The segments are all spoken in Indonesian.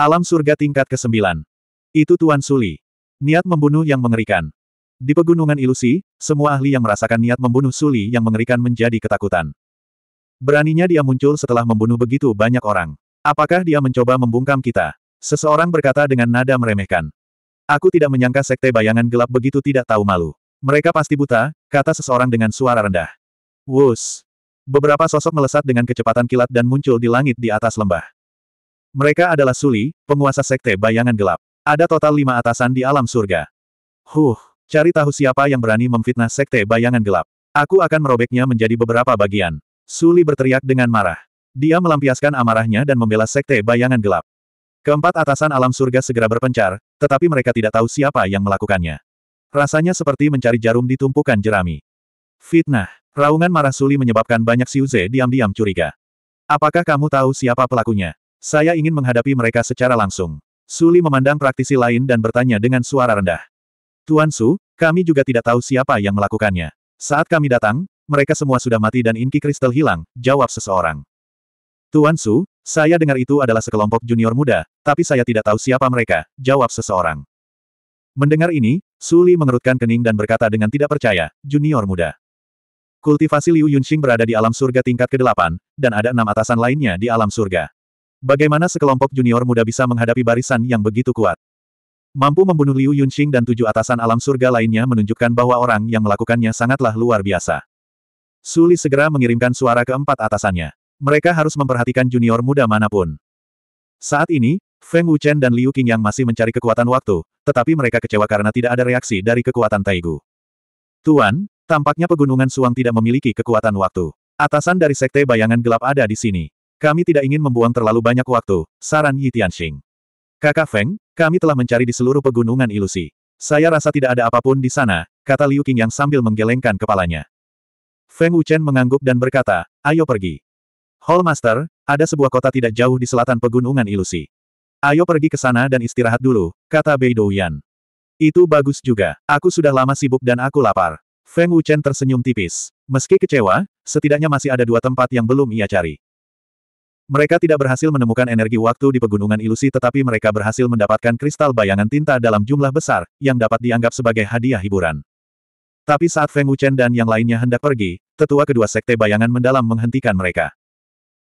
Alam surga tingkat ke-9. Itu Tuan Suli. Niat membunuh yang mengerikan. Di pegunungan ilusi, semua ahli yang merasakan niat membunuh Suli yang mengerikan menjadi ketakutan. Beraninya dia muncul setelah membunuh begitu banyak orang. Apakah dia mencoba membungkam kita? Seseorang berkata dengan nada meremehkan. Aku tidak menyangka sekte bayangan gelap begitu tidak tahu malu. Mereka pasti buta, kata seseorang dengan suara rendah. Wus. Beberapa sosok melesat dengan kecepatan kilat dan muncul di langit di atas lembah. Mereka adalah Suli, penguasa sekte bayangan gelap. Ada total lima atasan di alam surga. Huh, cari tahu siapa yang berani memfitnah sekte bayangan gelap. Aku akan merobeknya menjadi beberapa bagian. Suli berteriak dengan marah. Dia melampiaskan amarahnya dan membela sekte bayangan gelap. Keempat atasan alam surga segera berpencar, tetapi mereka tidak tahu siapa yang melakukannya. Rasanya seperti mencari jarum di tumpukan jerami. Fitnah. Raungan marah Suli menyebabkan banyak Siuze diam-diam curiga. Apakah kamu tahu siapa pelakunya? Saya ingin menghadapi mereka secara langsung. Suli memandang praktisi lain dan bertanya dengan suara rendah. Tuan Su, kami juga tidak tahu siapa yang melakukannya. Saat kami datang, mereka semua sudah mati dan inki kristal hilang, jawab seseorang. Tuan Su, saya dengar itu adalah sekelompok junior muda, tapi saya tidak tahu siapa mereka, jawab seseorang. Mendengar ini, Suli mengerutkan kening dan berkata dengan tidak percaya, junior muda. Kultivasi Liu Yunxing berada di alam surga tingkat ke-8, dan ada enam atasan lainnya di alam surga. Bagaimana sekelompok junior muda bisa menghadapi barisan yang begitu kuat? Mampu membunuh Liu Yunxing dan tujuh atasan alam surga lainnya menunjukkan bahwa orang yang melakukannya sangatlah luar biasa. Suli segera mengirimkan suara ke empat atasannya. Mereka harus memperhatikan junior muda manapun. Saat ini, Feng Wuchen dan Liu Qingyang masih mencari kekuatan waktu, tetapi mereka kecewa karena tidak ada reaksi dari kekuatan Taigu. Tuan, tampaknya pegunungan Suang tidak memiliki kekuatan waktu. Atasan dari Sekte Bayangan Gelap ada di sini. Kami tidak ingin membuang terlalu banyak waktu, saran Yi Tianxing. Kakak Feng, kami telah mencari di seluruh pegunungan ilusi. Saya rasa tidak ada apapun di sana, kata Liu Qing yang sambil menggelengkan kepalanya. Feng Wuchen mengangguk dan berkata, ayo pergi. Hall Master, ada sebuah kota tidak jauh di selatan pegunungan ilusi. Ayo pergi ke sana dan istirahat dulu, kata Bei Douyan. Itu bagus juga, aku sudah lama sibuk dan aku lapar. Feng Wuchen tersenyum tipis. Meski kecewa, setidaknya masih ada dua tempat yang belum ia cari. Mereka tidak berhasil menemukan energi waktu di pegunungan ilusi tetapi mereka berhasil mendapatkan kristal bayangan tinta dalam jumlah besar, yang dapat dianggap sebagai hadiah hiburan. Tapi saat Feng Wuchen dan yang lainnya hendak pergi, tetua kedua sekte bayangan mendalam menghentikan mereka.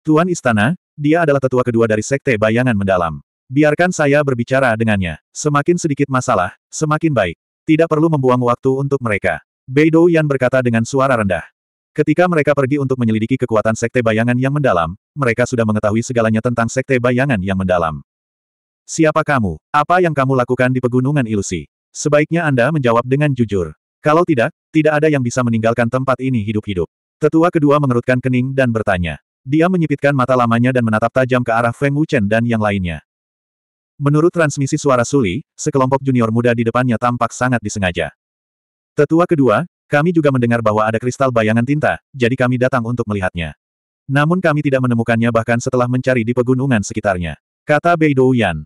Tuan Istana, dia adalah tetua kedua dari sekte bayangan mendalam. Biarkan saya berbicara dengannya. Semakin sedikit masalah, semakin baik. Tidak perlu membuang waktu untuk mereka. Beidou Yan berkata dengan suara rendah. Ketika mereka pergi untuk menyelidiki kekuatan Sekte Bayangan yang mendalam, mereka sudah mengetahui segalanya tentang Sekte Bayangan yang mendalam. Siapa kamu? Apa yang kamu lakukan di Pegunungan Ilusi? Sebaiknya Anda menjawab dengan jujur. Kalau tidak, tidak ada yang bisa meninggalkan tempat ini hidup-hidup. Tetua kedua mengerutkan kening dan bertanya. Dia menyipitkan mata lamanya dan menatap tajam ke arah Feng Wuchen dan yang lainnya. Menurut transmisi suara Suli, sekelompok junior muda di depannya tampak sangat disengaja. Tetua kedua, kami juga mendengar bahwa ada kristal bayangan tinta, jadi kami datang untuk melihatnya. Namun kami tidak menemukannya bahkan setelah mencari di pegunungan sekitarnya. Kata Beidou Yan.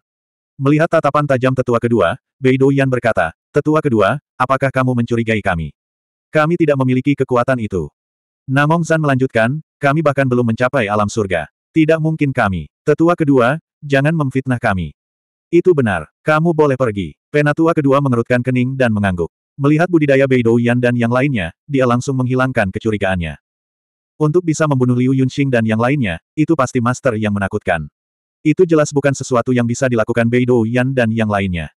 Melihat tatapan tajam tetua kedua, Beidou Yan berkata, Tetua kedua, apakah kamu mencurigai kami? Kami tidak memiliki kekuatan itu. Namong Zan melanjutkan, kami bahkan belum mencapai alam surga. Tidak mungkin kami. Tetua kedua, jangan memfitnah kami. Itu benar, kamu boleh pergi. Penatua kedua mengerutkan kening dan mengangguk. Melihat budidaya Beidou Yan dan yang lainnya, dia langsung menghilangkan kecurigaannya. Untuk bisa membunuh Liu Yunxing dan yang lainnya, itu pasti master yang menakutkan. Itu jelas bukan sesuatu yang bisa dilakukan Beidou Yan dan yang lainnya.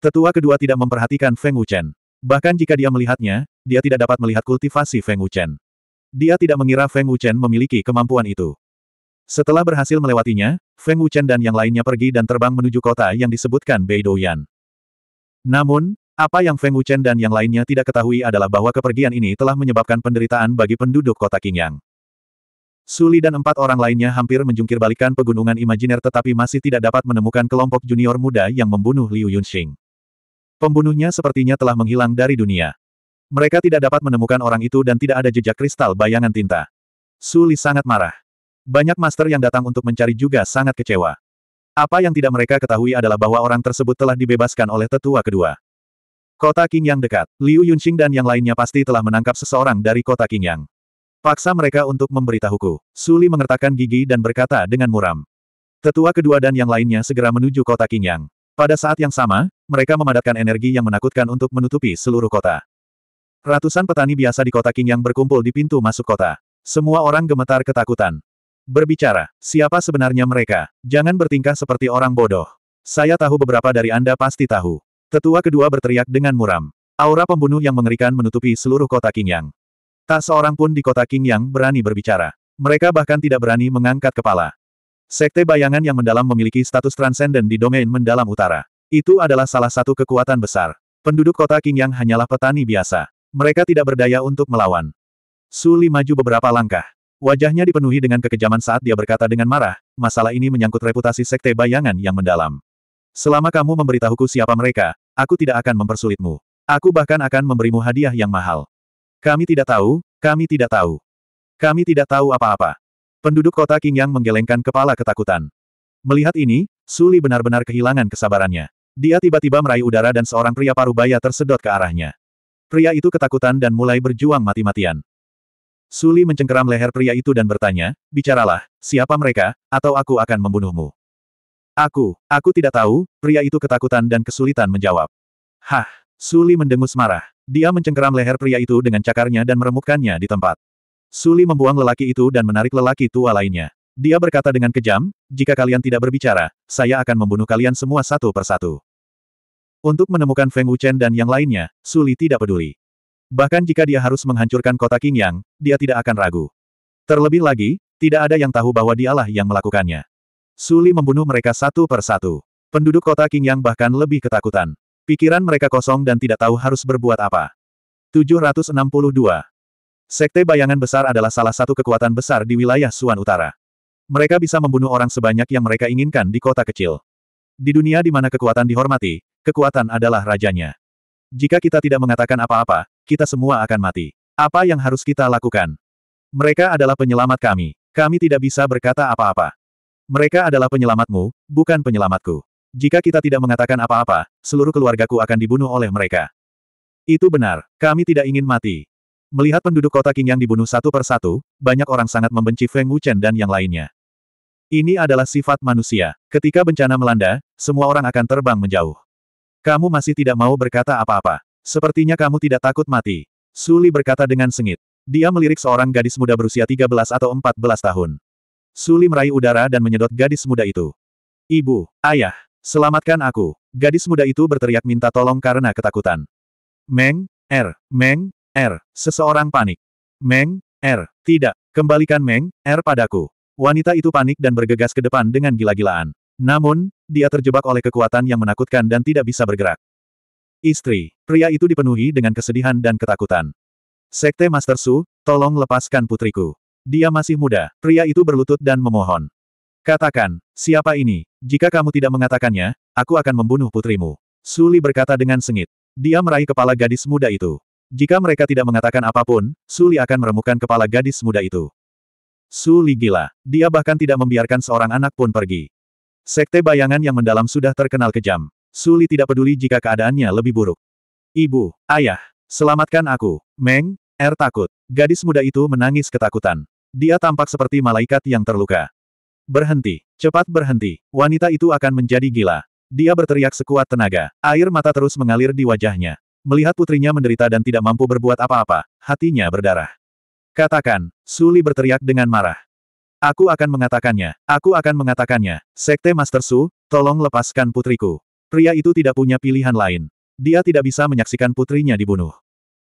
Tetua kedua tidak memperhatikan Feng Wuchen. Bahkan jika dia melihatnya, dia tidak dapat melihat kultivasi Feng Wuchen. Dia tidak mengira Feng Wuchen memiliki kemampuan itu. Setelah berhasil melewatinya, Feng Wuchen dan yang lainnya pergi dan terbang menuju kota yang disebutkan Beidou Yan. Namun, apa yang Feng Wuchen dan yang lainnya tidak ketahui adalah bahwa kepergian ini telah menyebabkan penderitaan bagi penduduk kota Qingyang. Suli dan empat orang lainnya hampir menjungkir balikan pegunungan imajiner tetapi masih tidak dapat menemukan kelompok junior muda yang membunuh Liu Yunxing. Pembunuhnya sepertinya telah menghilang dari dunia. Mereka tidak dapat menemukan orang itu dan tidak ada jejak kristal bayangan tinta. Suli sangat marah. Banyak master yang datang untuk mencari juga sangat kecewa. Apa yang tidak mereka ketahui adalah bahwa orang tersebut telah dibebaskan oleh tetua kedua. Kota Yang dekat, Liu Yunxing dan yang lainnya pasti telah menangkap seseorang dari kota Yang. Paksa mereka untuk memberitahuku. Suli mengertakkan gigi dan berkata dengan muram. Tetua kedua dan yang lainnya segera menuju kota Yang. Pada saat yang sama, mereka memadatkan energi yang menakutkan untuk menutupi seluruh kota. Ratusan petani biasa di kota Yang berkumpul di pintu masuk kota. Semua orang gemetar ketakutan. Berbicara, siapa sebenarnya mereka? Jangan bertingkah seperti orang bodoh. Saya tahu beberapa dari Anda pasti tahu. Tetua kedua berteriak dengan muram. Aura pembunuh yang mengerikan menutupi seluruh kota Qingyang. Tak seorang pun di kota Qingyang berani berbicara. Mereka bahkan tidak berani mengangkat kepala. Sekte bayangan yang mendalam memiliki status transenden di domain mendalam utara. Itu adalah salah satu kekuatan besar. Penduduk kota Qingyang hanyalah petani biasa. Mereka tidak berdaya untuk melawan. Suli maju beberapa langkah. Wajahnya dipenuhi dengan kekejaman saat dia berkata dengan marah, masalah ini menyangkut reputasi sekte bayangan yang mendalam. Selama kamu memberitahuku siapa mereka, Aku tidak akan mempersulitmu. Aku bahkan akan memberimu hadiah yang mahal. Kami tidak tahu, kami tidak tahu. Kami tidak tahu apa-apa. Penduduk kota King Yang menggelengkan kepala ketakutan. Melihat ini, Suli benar-benar kehilangan kesabarannya. Dia tiba-tiba meraih udara dan seorang pria parubaya tersedot ke arahnya. Pria itu ketakutan dan mulai berjuang mati-matian. Suli mencengkeram leher pria itu dan bertanya, bicaralah, siapa mereka, atau aku akan membunuhmu. Aku, aku tidak tahu, pria itu ketakutan dan kesulitan menjawab. Hah, Suli mendengus marah. Dia mencengkeram leher pria itu dengan cakarnya dan meremukkannya di tempat. Suli membuang lelaki itu dan menarik lelaki tua lainnya. Dia berkata dengan kejam, jika kalian tidak berbicara, saya akan membunuh kalian semua satu persatu. Untuk menemukan Feng Wuchen dan yang lainnya, Suli tidak peduli. Bahkan jika dia harus menghancurkan kota Qingyang, dia tidak akan ragu. Terlebih lagi, tidak ada yang tahu bahwa dialah yang melakukannya. Suli membunuh mereka satu per satu. Penduduk kota Qingyang bahkan lebih ketakutan. Pikiran mereka kosong dan tidak tahu harus berbuat apa. 762. Sekte Bayangan Besar adalah salah satu kekuatan besar di wilayah Suan Utara. Mereka bisa membunuh orang sebanyak yang mereka inginkan di kota kecil. Di dunia di mana kekuatan dihormati, kekuatan adalah rajanya. Jika kita tidak mengatakan apa-apa, kita semua akan mati. Apa yang harus kita lakukan? Mereka adalah penyelamat kami. Kami tidak bisa berkata apa-apa. Mereka adalah penyelamatmu, bukan penyelamatku. Jika kita tidak mengatakan apa-apa, seluruh keluargaku akan dibunuh oleh mereka. Itu benar, kami tidak ingin mati. Melihat penduduk kota King yang dibunuh satu persatu, banyak orang sangat membenci Feng Wuchen dan yang lainnya. Ini adalah sifat manusia. Ketika bencana melanda, semua orang akan terbang menjauh. Kamu masih tidak mau berkata apa-apa. Sepertinya kamu tidak takut mati. Suli berkata dengan sengit. Dia melirik seorang gadis muda berusia 13 atau 14 tahun. Suli meraih udara dan menyedot gadis muda itu. Ibu, ayah, selamatkan aku. Gadis muda itu berteriak minta tolong karena ketakutan. Meng, Er, Meng, Er, seseorang panik. Meng, Er, tidak, kembalikan Meng, Er padaku. Wanita itu panik dan bergegas ke depan dengan gila-gilaan. Namun, dia terjebak oleh kekuatan yang menakutkan dan tidak bisa bergerak. Istri, pria itu dipenuhi dengan kesedihan dan ketakutan. Sekte Master Su, tolong lepaskan putriku. Dia masih muda, pria itu berlutut dan memohon. Katakan, siapa ini? Jika kamu tidak mengatakannya, aku akan membunuh putrimu. Suli berkata dengan sengit. Dia meraih kepala gadis muda itu. Jika mereka tidak mengatakan apapun, Suli akan meremukkan kepala gadis muda itu. Suli gila. Dia bahkan tidak membiarkan seorang anak pun pergi. Sekte bayangan yang mendalam sudah terkenal kejam. Suli tidak peduli jika keadaannya lebih buruk. Ibu, ayah, selamatkan aku. Meng, Er takut. Gadis muda itu menangis ketakutan. Dia tampak seperti malaikat yang terluka. Berhenti. Cepat berhenti. Wanita itu akan menjadi gila. Dia berteriak sekuat tenaga. Air mata terus mengalir di wajahnya. Melihat putrinya menderita dan tidak mampu berbuat apa-apa, hatinya berdarah. Katakan, Suli berteriak dengan marah. Aku akan mengatakannya, aku akan mengatakannya. Sekte Master Su, tolong lepaskan putriku. Pria itu tidak punya pilihan lain. Dia tidak bisa menyaksikan putrinya dibunuh.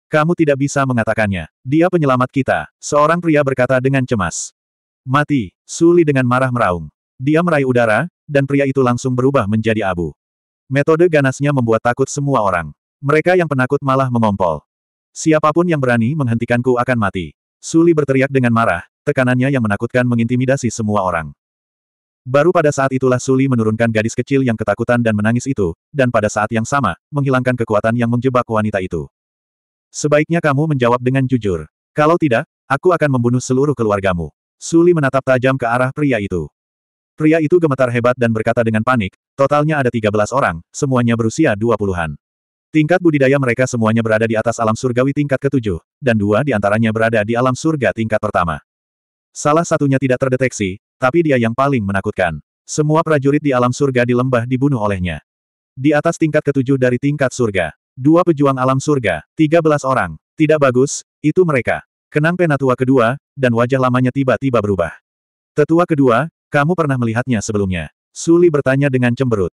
Kamu tidak bisa mengatakannya. Dia penyelamat kita, seorang pria berkata dengan cemas. Mati, Suli dengan marah meraung. Dia meraih udara, dan pria itu langsung berubah menjadi abu. Metode ganasnya membuat takut semua orang. Mereka yang penakut malah mengompol. Siapapun yang berani menghentikanku akan mati. Suli berteriak dengan marah, tekanannya yang menakutkan mengintimidasi semua orang. Baru pada saat itulah Suli menurunkan gadis kecil yang ketakutan dan menangis itu, dan pada saat yang sama, menghilangkan kekuatan yang menjebak wanita itu. Sebaiknya kamu menjawab dengan jujur. Kalau tidak, aku akan membunuh seluruh keluargamu. Suli menatap tajam ke arah pria itu. Pria itu gemetar hebat dan berkata dengan panik, totalnya ada 13 orang, semuanya berusia 20-an. Tingkat budidaya mereka semuanya berada di atas alam surgawi tingkat ketujuh, dan dua di antaranya berada di alam surga tingkat pertama. Salah satunya tidak terdeteksi, tapi dia yang paling menakutkan. Semua prajurit di alam surga di lembah dibunuh olehnya. Di atas tingkat ketujuh dari tingkat surga. Dua pejuang alam surga, tiga belas orang. Tidak bagus, itu mereka. Kenang penatua kedua, dan wajah lamanya tiba-tiba berubah. Tetua kedua, kamu pernah melihatnya sebelumnya. Suli bertanya dengan cemberut.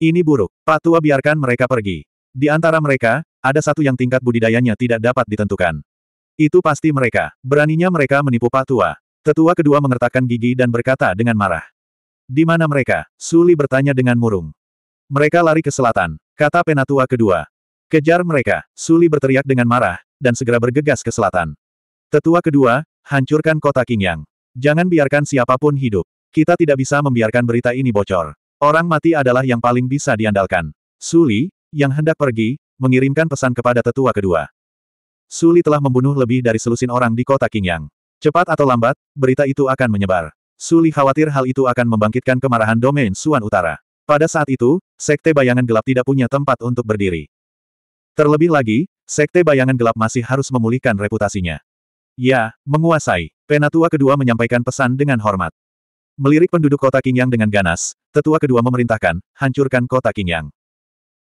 Ini buruk, Pak tua biarkan mereka pergi. Di antara mereka, ada satu yang tingkat budidayanya tidak dapat ditentukan. Itu pasti mereka. Beraninya mereka menipu Pak tua? Tetua kedua mengertakkan gigi dan berkata dengan marah. Di mana mereka? Suli bertanya dengan murung. Mereka lari ke selatan, kata penatua kedua. Kejar mereka, Suli berteriak dengan marah, dan segera bergegas ke selatan. Tetua kedua, hancurkan kota Qingyang. Jangan biarkan siapapun hidup. Kita tidak bisa membiarkan berita ini bocor. Orang mati adalah yang paling bisa diandalkan. Suli, yang hendak pergi, mengirimkan pesan kepada tetua kedua. Suli telah membunuh lebih dari selusin orang di kota Qingyang. Cepat atau lambat, berita itu akan menyebar. Suli khawatir hal itu akan membangkitkan kemarahan domain Suan Utara. Pada saat itu, Sekte Bayangan Gelap tidak punya tempat untuk berdiri. Terlebih lagi, Sekte Bayangan Gelap masih harus memulihkan reputasinya. Ya, menguasai. Penatua kedua menyampaikan pesan dengan hormat. Melirik penduduk kota Qingyang dengan ganas, tetua kedua memerintahkan, hancurkan kota Qingyang.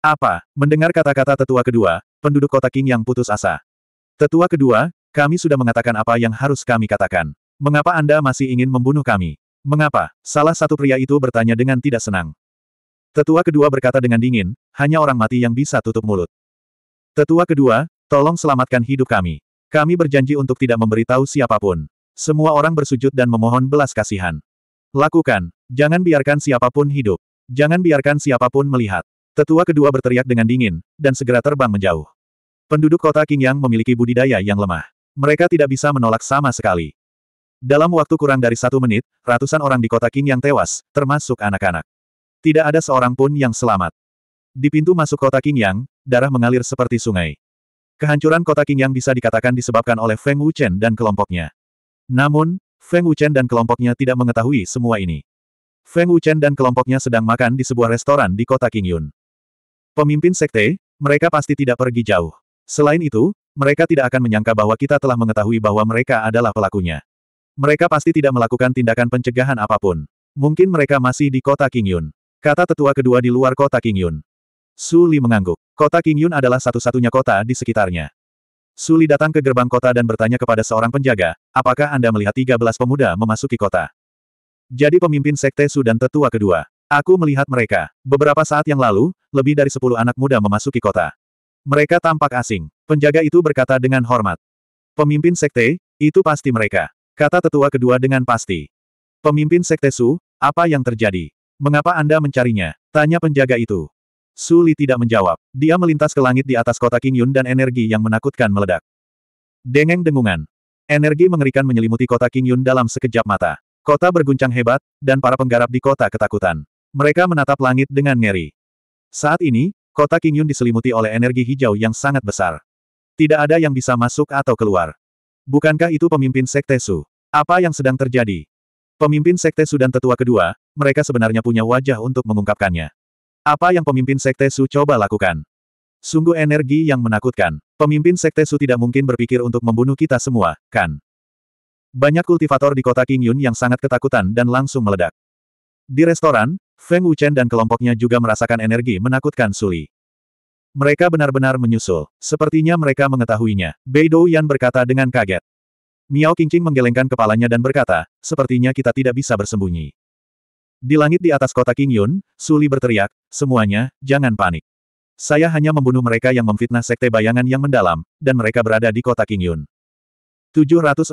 Apa? Mendengar kata-kata tetua kedua, penduduk kota Qingyang putus asa. Tetua kedua, kami sudah mengatakan apa yang harus kami katakan. Mengapa Anda masih ingin membunuh kami? Mengapa? Salah satu pria itu bertanya dengan tidak senang. Tetua kedua berkata dengan dingin, hanya orang mati yang bisa tutup mulut. Tetua kedua, tolong selamatkan hidup kami. Kami berjanji untuk tidak memberitahu siapapun. Semua orang bersujud dan memohon belas kasihan. Lakukan. Jangan biarkan siapapun hidup. Jangan biarkan siapapun melihat. Tetua kedua berteriak dengan dingin, dan segera terbang menjauh. Penduduk kota Qingyang memiliki budidaya yang lemah. Mereka tidak bisa menolak sama sekali. Dalam waktu kurang dari satu menit, ratusan orang di kota Qingyang tewas, termasuk anak-anak. Tidak ada seorang pun yang selamat. Di pintu masuk kota Qingyang, darah mengalir seperti sungai. Kehancuran kota Qingyang bisa dikatakan disebabkan oleh Feng Wuchen dan kelompoknya. Namun, Feng Wuchen dan kelompoknya tidak mengetahui semua ini. Feng Wuchen dan kelompoknya sedang makan di sebuah restoran di kota Qingyun. Pemimpin sekte, mereka pasti tidak pergi jauh. Selain itu, mereka tidak akan menyangka bahwa kita telah mengetahui bahwa mereka adalah pelakunya. Mereka pasti tidak melakukan tindakan pencegahan apapun. Mungkin mereka masih di kota Qingyun. Kata tetua kedua di luar kota Qingyun. Suli mengangguk. Kota Qingyun adalah satu-satunya kota di sekitarnya. Suli datang ke gerbang kota dan bertanya kepada seorang penjaga, apakah Anda melihat 13 pemuda memasuki kota? Jadi pemimpin sekte Su dan tetua kedua. Aku melihat mereka. Beberapa saat yang lalu, lebih dari 10 anak muda memasuki kota. Mereka tampak asing. Penjaga itu berkata dengan hormat. Pemimpin sekte, itu pasti mereka. Kata tetua kedua dengan pasti. Pemimpin sekte Su, apa yang terjadi? Mengapa Anda mencarinya? Tanya penjaga itu. Suli tidak menjawab. Dia melintas ke langit di atas kota King Yun dan energi yang menakutkan meledak. Dengeng dengungan. Energi mengerikan menyelimuti kota King Yun dalam sekejap mata. Kota berguncang hebat, dan para penggarap di kota ketakutan. Mereka menatap langit dengan ngeri. Saat ini, kota King Yun diselimuti oleh energi hijau yang sangat besar. Tidak ada yang bisa masuk atau keluar. Bukankah itu pemimpin Sekte Su? Apa yang sedang terjadi? Pemimpin Sekte Su dan tetua kedua, mereka sebenarnya punya wajah untuk mengungkapkannya. Apa yang pemimpin Sekte Su coba lakukan? Sungguh energi yang menakutkan. Pemimpin Sekte Su tidak mungkin berpikir untuk membunuh kita semua, kan? Banyak kultivator di kota King Yun yang sangat ketakutan dan langsung meledak. Di restoran, Feng Wuchen dan kelompoknya juga merasakan energi menakutkan Suli. Mereka benar-benar menyusul. Sepertinya mereka mengetahuinya. Bei Yan berkata dengan kaget. Miao Qingqing menggelengkan kepalanya dan berkata, sepertinya kita tidak bisa bersembunyi. Di langit di atas kota Qingyun, Suli berteriak, semuanya, jangan panik. Saya hanya membunuh mereka yang memfitnah sekte bayangan yang mendalam, dan mereka berada di kota Qingyun. 763.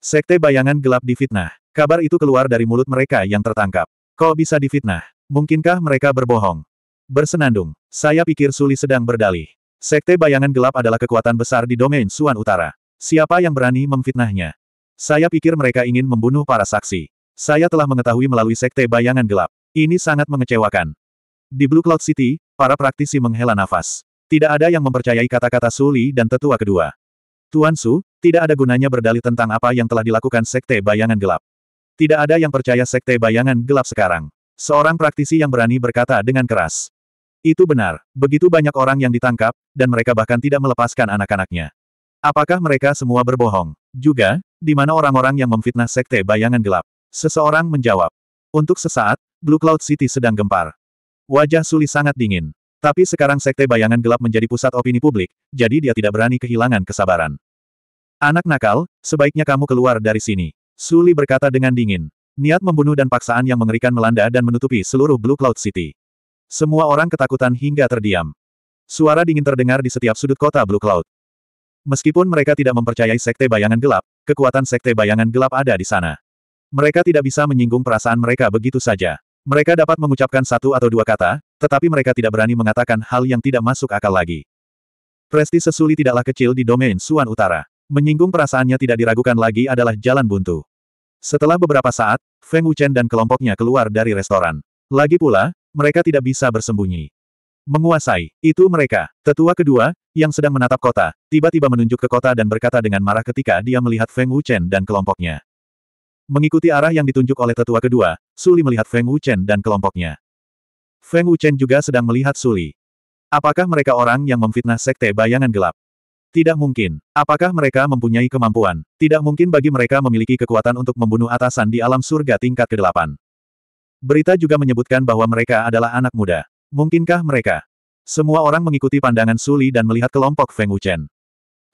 Sekte bayangan gelap difitnah. Kabar itu keluar dari mulut mereka yang tertangkap. Kau bisa difitnah? Mungkinkah mereka berbohong? Bersenandung. Saya pikir Suli sedang berdalih. Sekte bayangan gelap adalah kekuatan besar di domain Suan Utara. Siapa yang berani memfitnahnya? Saya pikir mereka ingin membunuh para saksi. Saya telah mengetahui melalui sekte bayangan gelap. Ini sangat mengecewakan. Di Blue Cloud City, para praktisi menghela nafas. Tidak ada yang mempercayai kata-kata Suli dan tetua kedua. Tuan Su, tidak ada gunanya berdalih tentang apa yang telah dilakukan sekte bayangan gelap. Tidak ada yang percaya sekte bayangan gelap sekarang. Seorang praktisi yang berani berkata dengan keras. Itu benar, begitu banyak orang yang ditangkap, dan mereka bahkan tidak melepaskan anak-anaknya. Apakah mereka semua berbohong? Juga, di mana orang-orang yang memfitnah sekte bayangan gelap? Seseorang menjawab. Untuk sesaat, Blue Cloud City sedang gempar. Wajah Suli sangat dingin. Tapi sekarang sekte bayangan gelap menjadi pusat opini publik, jadi dia tidak berani kehilangan kesabaran. Anak nakal, sebaiknya kamu keluar dari sini. Suli berkata dengan dingin. Niat membunuh dan paksaan yang mengerikan melanda dan menutupi seluruh Blue Cloud City. Semua orang ketakutan hingga terdiam. Suara dingin terdengar di setiap sudut kota Blue Cloud. Meskipun mereka tidak mempercayai sekte bayangan gelap, kekuatan sekte bayangan gelap ada di sana. Mereka tidak bisa menyinggung perasaan mereka begitu saja. Mereka dapat mengucapkan satu atau dua kata, tetapi mereka tidak berani mengatakan hal yang tidak masuk akal lagi. Prestise Suli tidaklah kecil di domain Suan Utara. Menyinggung perasaannya tidak diragukan lagi adalah jalan buntu. Setelah beberapa saat, Feng Wuchen dan kelompoknya keluar dari restoran. Lagi pula, mereka tidak bisa bersembunyi. Menguasai, itu mereka. Tetua kedua, yang sedang menatap kota, tiba-tiba menunjuk ke kota dan berkata dengan marah ketika dia melihat Feng Wuchen dan kelompoknya. Mengikuti arah yang ditunjuk oleh tetua kedua, Suli melihat Feng Wuchen dan kelompoknya. Feng Wuchen juga sedang melihat Suli. Apakah mereka orang yang memfitnah sekte bayangan gelap? Tidak mungkin. Apakah mereka mempunyai kemampuan? Tidak mungkin bagi mereka memiliki kekuatan untuk membunuh atasan di alam surga tingkat ke-8. Berita juga menyebutkan bahwa mereka adalah anak muda. Mungkinkah mereka? Semua orang mengikuti pandangan Suli dan melihat kelompok Feng Wuchen.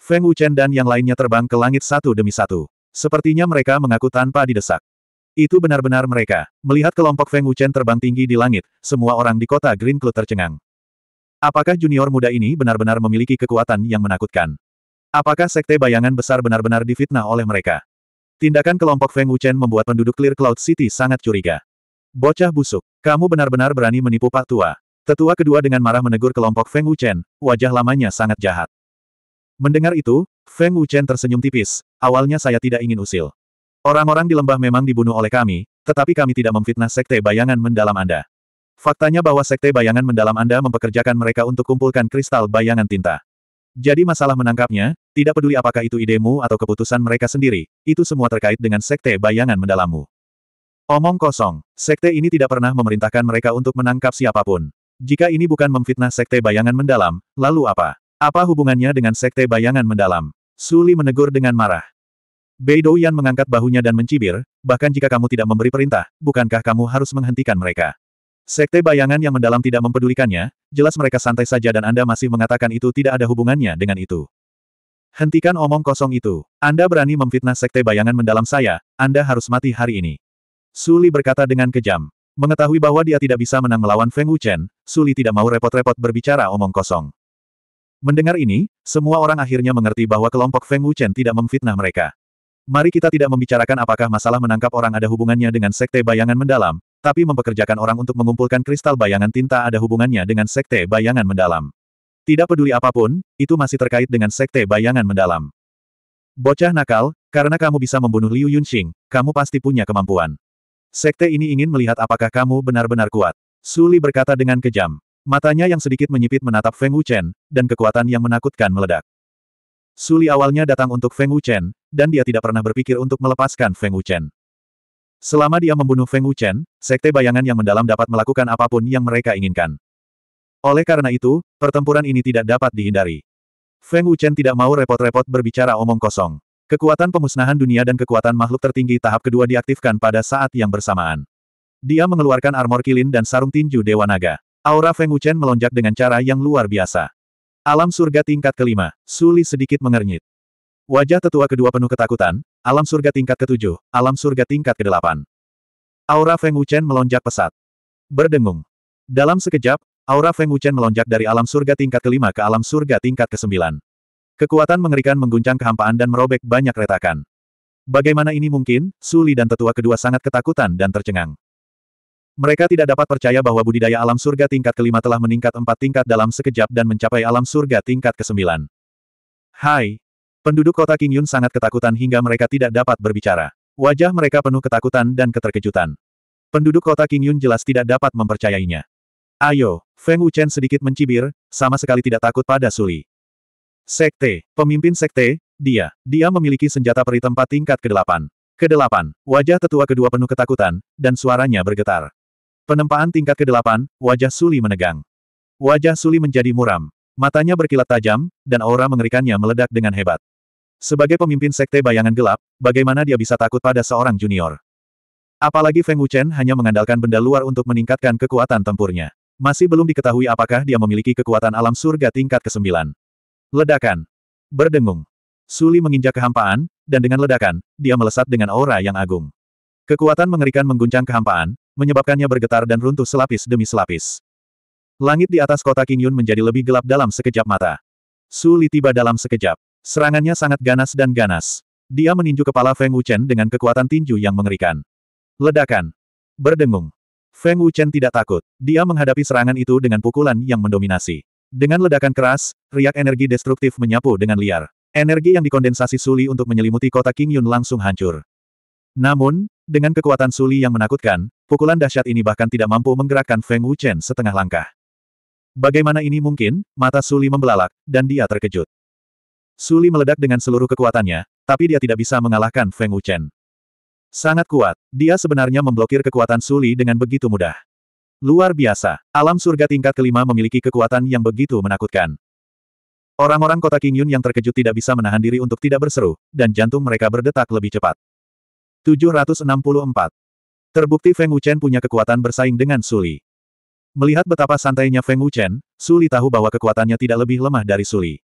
Feng Wuchen dan yang lainnya terbang ke langit satu demi satu. Sepertinya mereka mengaku tanpa didesak. Itu benar-benar mereka. Melihat kelompok Feng Wuchen terbang tinggi di langit, semua orang di kota Green Cloud tercengang. Apakah junior muda ini benar-benar memiliki kekuatan yang menakutkan? Apakah sekte bayangan besar benar-benar difitnah oleh mereka? Tindakan kelompok Feng Wuchen membuat penduduk Clear Cloud City sangat curiga. Bocah busuk, kamu benar-benar berani menipu Pak Tua. Tetua kedua dengan marah menegur kelompok Feng Wuchen, wajah lamanya sangat jahat. Mendengar itu, Feng Wuchen tersenyum tipis, awalnya saya tidak ingin usil. Orang-orang di lembah memang dibunuh oleh kami, tetapi kami tidak memfitnah sekte bayangan mendalam Anda. Faktanya bahwa sekte bayangan mendalam Anda mempekerjakan mereka untuk kumpulkan kristal bayangan tinta. Jadi masalah menangkapnya, tidak peduli apakah itu idemu atau keputusan mereka sendiri, itu semua terkait dengan sekte bayangan mendalammu. Omong kosong, sekte ini tidak pernah memerintahkan mereka untuk menangkap siapapun. Jika ini bukan memfitnah sekte bayangan mendalam, lalu apa? Apa hubungannya dengan sekte bayangan mendalam? Suli menegur dengan marah. Beidou Yan mengangkat bahunya dan mencibir, bahkan jika kamu tidak memberi perintah, bukankah kamu harus menghentikan mereka? Sekte bayangan yang mendalam tidak mempedulikannya, jelas mereka santai saja dan Anda masih mengatakan itu tidak ada hubungannya dengan itu. Hentikan omong kosong itu. Anda berani memfitnah sekte bayangan mendalam saya, Anda harus mati hari ini. Suli berkata dengan kejam. Mengetahui bahwa dia tidak bisa menang melawan Feng Wuchen, Suli tidak mau repot-repot berbicara omong kosong. Mendengar ini, semua orang akhirnya mengerti bahwa kelompok Feng Wuchen tidak memfitnah mereka. Mari kita tidak membicarakan apakah masalah menangkap orang ada hubungannya dengan sekte bayangan mendalam, tapi mempekerjakan orang untuk mengumpulkan kristal bayangan tinta ada hubungannya dengan sekte bayangan mendalam. Tidak peduli apapun, itu masih terkait dengan sekte bayangan mendalam. Bocah nakal, karena kamu bisa membunuh Liu Yunxing, kamu pasti punya kemampuan. Sekte ini ingin melihat apakah kamu benar-benar kuat. Suli berkata dengan kejam. Matanya yang sedikit menyipit menatap Feng Wuchen, dan kekuatan yang menakutkan meledak. Suli awalnya datang untuk Feng Wuchen, dan dia tidak pernah berpikir untuk melepaskan Feng Wuchen. Selama dia membunuh Feng Wuchen, sekte bayangan yang mendalam dapat melakukan apapun yang mereka inginkan. Oleh karena itu, pertempuran ini tidak dapat dihindari. Feng Wuchen tidak mau repot-repot berbicara omong kosong. Kekuatan pemusnahan dunia dan kekuatan makhluk tertinggi tahap kedua diaktifkan pada saat yang bersamaan. Dia mengeluarkan armor kilin dan sarung tinju Dewa Naga. Aura Feng Wuchen melonjak dengan cara yang luar biasa. Alam surga tingkat kelima, Suli sedikit mengernyit. Wajah tetua kedua penuh ketakutan, alam surga tingkat ketujuh, alam surga tingkat kedelapan. Aura Feng Wuchen melonjak pesat. Berdengung. Dalam sekejap, aura Feng Wuchen melonjak dari alam surga tingkat kelima ke alam surga tingkat kesembilan. Kekuatan mengerikan mengguncang kehampaan dan merobek banyak retakan. Bagaimana ini mungkin? Suli dan tetua kedua sangat ketakutan dan tercengang. Mereka tidak dapat percaya bahwa budidaya alam surga tingkat kelima telah meningkat empat tingkat dalam sekejap dan mencapai alam surga tingkat kesembilan. Hai! Penduduk kota King Yun sangat ketakutan hingga mereka tidak dapat berbicara. Wajah mereka penuh ketakutan dan keterkejutan. Penduduk kota King Yun jelas tidak dapat mempercayainya. Ayo, Feng Wuchen sedikit mencibir, sama sekali tidak takut pada Suli. Sekte, pemimpin sekte, dia, dia memiliki senjata peri tempat tingkat ke-8. Kedelapan, wajah tetua kedua penuh ketakutan, dan suaranya bergetar. Penempaan tingkat ke-8, wajah Suli menegang. Wajah Suli menjadi muram. Matanya berkilat tajam, dan aura mengerikannya meledak dengan hebat. Sebagai pemimpin sekte bayangan gelap, bagaimana dia bisa takut pada seorang junior? Apalagi Feng Wuchen hanya mengandalkan benda luar untuk meningkatkan kekuatan tempurnya. Masih belum diketahui apakah dia memiliki kekuatan alam surga tingkat ke-9. Ledakan. Berdengung. Suli menginjak kehampaan, dan dengan ledakan, dia melesat dengan aura yang agung. Kekuatan mengerikan mengguncang kehampaan, menyebabkannya bergetar dan runtuh selapis demi selapis. Langit di atas kota Qingyun menjadi lebih gelap dalam sekejap mata. Su Li tiba dalam sekejap. Serangannya sangat ganas dan ganas. Dia meninju kepala Feng Wuchen dengan kekuatan tinju yang mengerikan. Ledakan. Berdengung. Feng Wuchen tidak takut. Dia menghadapi serangan itu dengan pukulan yang mendominasi. Dengan ledakan keras, riak energi destruktif menyapu dengan liar. Energi yang dikondensasi Su Li untuk menyelimuti kota Qingyun langsung hancur. Namun, dengan kekuatan Suli yang menakutkan, pukulan dahsyat ini bahkan tidak mampu menggerakkan Feng Wuchen setengah langkah. Bagaimana ini mungkin? Mata Suli membelalak, dan dia terkejut. Suli meledak dengan seluruh kekuatannya, tapi dia tidak bisa mengalahkan Feng Wuchen. Sangat kuat, dia sebenarnya memblokir kekuatan Suli dengan begitu mudah. Luar biasa, alam surga tingkat kelima memiliki kekuatan yang begitu menakutkan. Orang-orang kota King Yun yang terkejut tidak bisa menahan diri untuk tidak berseru, dan jantung mereka berdetak lebih cepat. 764. Terbukti Feng Wuchen punya kekuatan bersaing dengan Suli. Melihat betapa santainya Feng Wuchen, Suli tahu bahwa kekuatannya tidak lebih lemah dari Suli.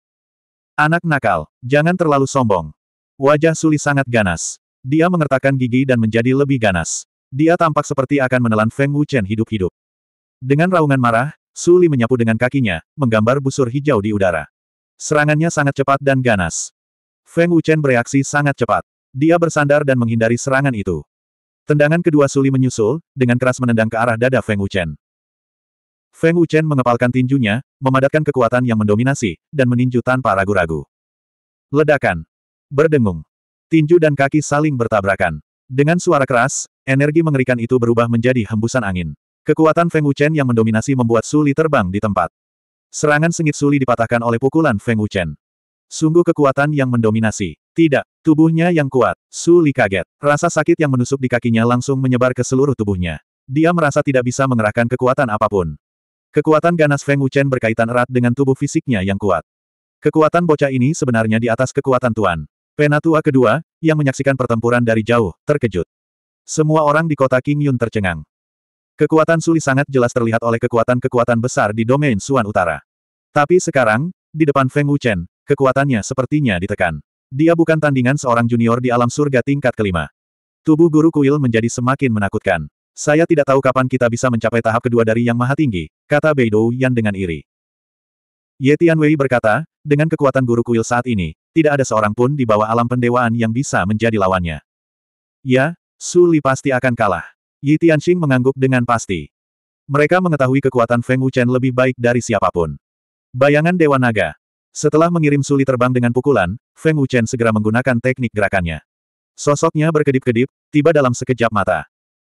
Anak nakal, jangan terlalu sombong. Wajah Suli sangat ganas. Dia mengertakkan gigi dan menjadi lebih ganas. Dia tampak seperti akan menelan Feng Wuchen hidup-hidup. Dengan raungan marah, Suli menyapu dengan kakinya, menggambar busur hijau di udara. Serangannya sangat cepat dan ganas. Feng Wuchen bereaksi sangat cepat. Dia bersandar dan menghindari serangan itu. Tendangan kedua Suli menyusul, dengan keras menendang ke arah dada Feng Wuchen. Feng Wuchen mengepalkan tinjunya, memadatkan kekuatan yang mendominasi, dan meninju tanpa ragu-ragu. Ledakan. Berdengung. Tinju dan kaki saling bertabrakan. Dengan suara keras, energi mengerikan itu berubah menjadi hembusan angin. Kekuatan Feng Wuchen yang mendominasi membuat Suli terbang di tempat. Serangan sengit Suli dipatahkan oleh pukulan Feng Wuchen. Sungguh kekuatan yang mendominasi. Tidak, tubuhnya yang kuat. Suli kaget. Rasa sakit yang menusuk di kakinya langsung menyebar ke seluruh tubuhnya. Dia merasa tidak bisa mengerahkan kekuatan apapun. Kekuatan ganas Feng Wuchen berkaitan erat dengan tubuh fisiknya yang kuat. Kekuatan bocah ini sebenarnya di atas kekuatan Tuan. Penatua kedua, yang menyaksikan pertempuran dari jauh, terkejut. Semua orang di kota King Yun tercengang. Kekuatan Suli sangat jelas terlihat oleh kekuatan-kekuatan besar di domain Suan Utara. Tapi sekarang, di depan Feng Wuchen, kekuatannya sepertinya ditekan. Dia bukan tandingan seorang junior di alam surga tingkat kelima. Tubuh guru kuil menjadi semakin menakutkan. Saya tidak tahu kapan kita bisa mencapai tahap kedua dari Yang Maha Tinggi, kata Beidou Yan dengan iri. Ye Tianwei berkata, dengan kekuatan guru kuil saat ini, tidak ada seorang pun di bawah alam pendewaan yang bisa menjadi lawannya. Ya, Suli pasti akan kalah. Yi Tianxing mengangguk dengan pasti. Mereka mengetahui kekuatan Feng Wuchen lebih baik dari siapapun. Bayangan Dewa Naga, setelah mengirim Suli terbang dengan pukulan, Feng Wuchen segera menggunakan teknik gerakannya. Sosoknya berkedip-kedip, tiba dalam sekejap mata.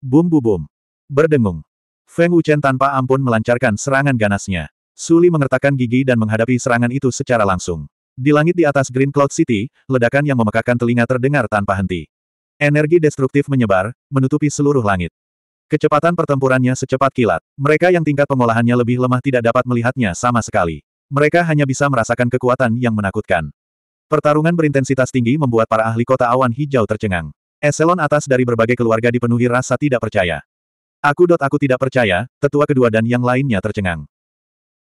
Bum bum bum. Berdengung. Feng Wuchen tanpa ampun melancarkan serangan ganasnya. Suli mengertakkan gigi dan menghadapi serangan itu secara langsung. Di langit di atas Green Cloud City, ledakan yang memekakkan telinga terdengar tanpa henti. Energi destruktif menyebar, menutupi seluruh langit. Kecepatan pertempurannya secepat kilat. Mereka yang tingkat pengolahannya lebih lemah tidak dapat melihatnya sama sekali. Mereka hanya bisa merasakan kekuatan yang menakutkan. Pertarungan berintensitas tinggi membuat para ahli kota awan hijau tercengang. Eselon atas dari berbagai keluarga dipenuhi rasa tidak percaya. Aku dot aku tidak percaya, tetua kedua dan yang lainnya tercengang.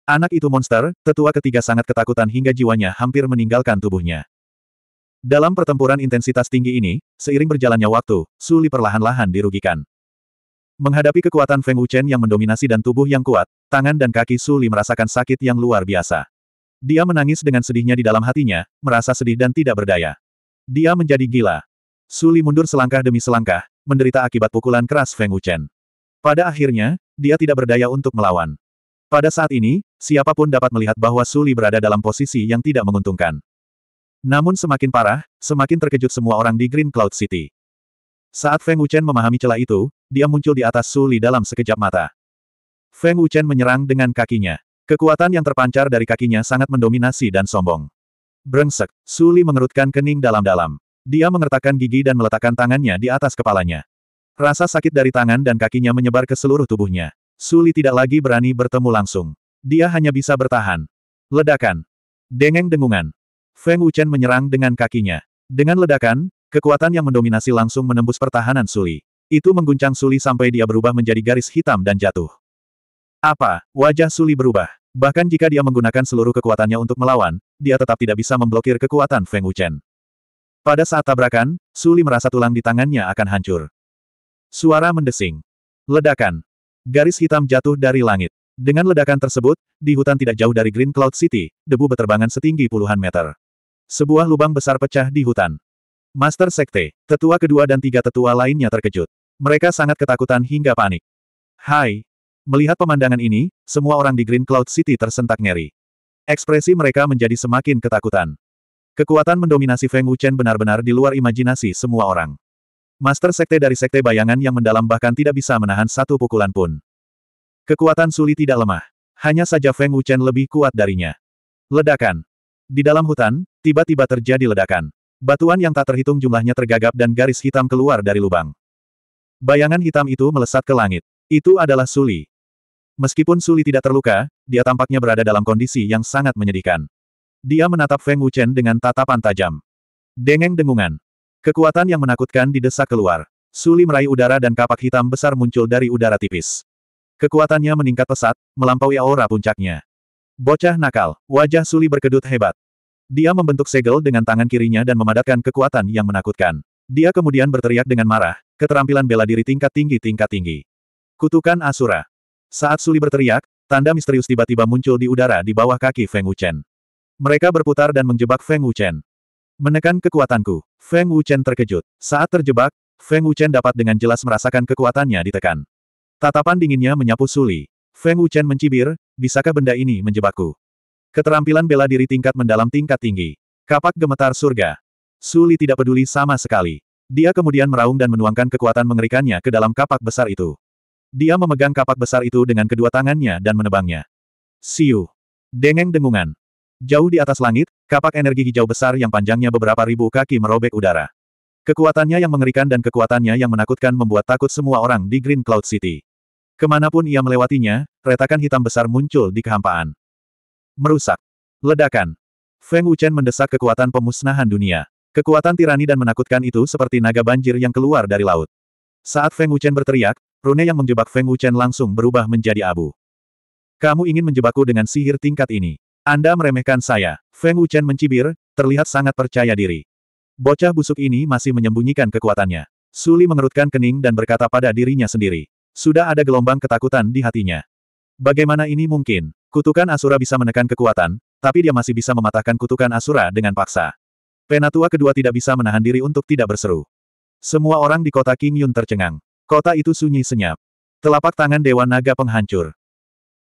Anak itu monster, tetua ketiga sangat ketakutan hingga jiwanya hampir meninggalkan tubuhnya. Dalam pertempuran intensitas tinggi ini, seiring berjalannya waktu, Suli perlahan-lahan dirugikan. Menghadapi kekuatan Feng Wuchen yang mendominasi dan tubuh yang kuat, Tangan dan kaki Suli merasakan sakit yang luar biasa. Dia menangis dengan sedihnya di dalam hatinya, merasa sedih dan tidak berdaya. Dia menjadi gila. Suli mundur selangkah demi selangkah, menderita akibat pukulan keras Feng Wuchen. Pada akhirnya, dia tidak berdaya untuk melawan. Pada saat ini, siapapun dapat melihat bahwa Suli berada dalam posisi yang tidak menguntungkan. Namun semakin parah, semakin terkejut semua orang di Green Cloud City. Saat Feng Wuchen memahami celah itu, dia muncul di atas Suli dalam sekejap mata. Feng Wuchen menyerang dengan kakinya. Kekuatan yang terpancar dari kakinya sangat mendominasi dan sombong. Brengsek, Suli mengerutkan kening dalam-dalam. Dia mengertakkan gigi dan meletakkan tangannya di atas kepalanya. Rasa sakit dari tangan dan kakinya menyebar ke seluruh tubuhnya. Suli tidak lagi berani bertemu langsung. Dia hanya bisa bertahan. Ledakan. Dengeng dengungan. Feng Wuchen menyerang dengan kakinya. Dengan ledakan, kekuatan yang mendominasi langsung menembus pertahanan Suli. Itu mengguncang Suli sampai dia berubah menjadi garis hitam dan jatuh. Apa? Wajah Suli berubah. Bahkan jika dia menggunakan seluruh kekuatannya untuk melawan, dia tetap tidak bisa memblokir kekuatan Feng Wuchen. Pada saat tabrakan, Suli merasa tulang di tangannya akan hancur. Suara mendesing. Ledakan. Garis hitam jatuh dari langit. Dengan ledakan tersebut, di hutan tidak jauh dari Green Cloud City, debu beterbangan setinggi puluhan meter. Sebuah lubang besar pecah di hutan. Master Sekte, tetua kedua dan tiga tetua lainnya terkejut. Mereka sangat ketakutan hingga panik. Hai, Melihat pemandangan ini, semua orang di Green Cloud City tersentak ngeri. Ekspresi mereka menjadi semakin ketakutan. Kekuatan mendominasi Feng Wuchen benar-benar di luar imajinasi semua orang. Master Sekte dari Sekte Bayangan yang mendalam bahkan tidak bisa menahan satu pukulan pun. Kekuatan Suli tidak lemah. Hanya saja Feng Wuchen lebih kuat darinya. Ledakan. Di dalam hutan, tiba-tiba terjadi ledakan. Batuan yang tak terhitung jumlahnya tergagap dan garis hitam keluar dari lubang. Bayangan hitam itu melesat ke langit. Itu adalah Suli. Meskipun Suli tidak terluka, dia tampaknya berada dalam kondisi yang sangat menyedihkan. Dia menatap Feng Wuchen dengan tatapan tajam. Dengeng dengungan. Kekuatan yang menakutkan didesak keluar. Suli meraih udara dan kapak hitam besar muncul dari udara tipis. Kekuatannya meningkat pesat, melampaui aura puncaknya. Bocah nakal, wajah Suli berkedut hebat. Dia membentuk segel dengan tangan kirinya dan memadatkan kekuatan yang menakutkan. Dia kemudian berteriak dengan marah, keterampilan bela diri tingkat tinggi tingkat tinggi. Kutukan Asura. Saat Suli berteriak, tanda misterius tiba-tiba muncul di udara di bawah kaki Feng Wuchen. Mereka berputar dan menjebak Feng Wuchen. Menekan kekuatanku. Feng Wuchen terkejut. Saat terjebak, Feng Wuchen dapat dengan jelas merasakan kekuatannya ditekan. Tatapan dinginnya menyapu Suli. Feng Wuchen mencibir, bisakah benda ini menjebakku? Keterampilan bela diri tingkat mendalam tingkat tinggi. Kapak gemetar surga. Suli tidak peduli sama sekali. Dia kemudian meraung dan menuangkan kekuatan mengerikannya ke dalam kapak besar itu. Dia memegang kapak besar itu dengan kedua tangannya dan menebangnya. Siu. Dengeng dengungan. Jauh di atas langit, kapak energi hijau besar yang panjangnya beberapa ribu kaki merobek udara. Kekuatannya yang mengerikan dan kekuatannya yang menakutkan membuat takut semua orang di Green Cloud City. Kemanapun ia melewatinya, retakan hitam besar muncul di kehampaan. Merusak. Ledakan. Feng Wuchen mendesak kekuatan pemusnahan dunia. Kekuatan tirani dan menakutkan itu seperti naga banjir yang keluar dari laut. Saat Feng Wuchen berteriak, Rune yang menjebak Feng Wuchen langsung berubah menjadi abu. Kamu ingin menjebakku dengan sihir tingkat ini. Anda meremehkan saya. Feng Wuchen mencibir, terlihat sangat percaya diri. Bocah busuk ini masih menyembunyikan kekuatannya. Suli mengerutkan kening dan berkata pada dirinya sendiri. Sudah ada gelombang ketakutan di hatinya. Bagaimana ini mungkin? Kutukan Asura bisa menekan kekuatan, tapi dia masih bisa mematahkan kutukan Asura dengan paksa. Penatua kedua tidak bisa menahan diri untuk tidak berseru. Semua orang di kota King Yun tercengang. Kota itu sunyi senyap. Telapak tangan Dewa Naga penghancur.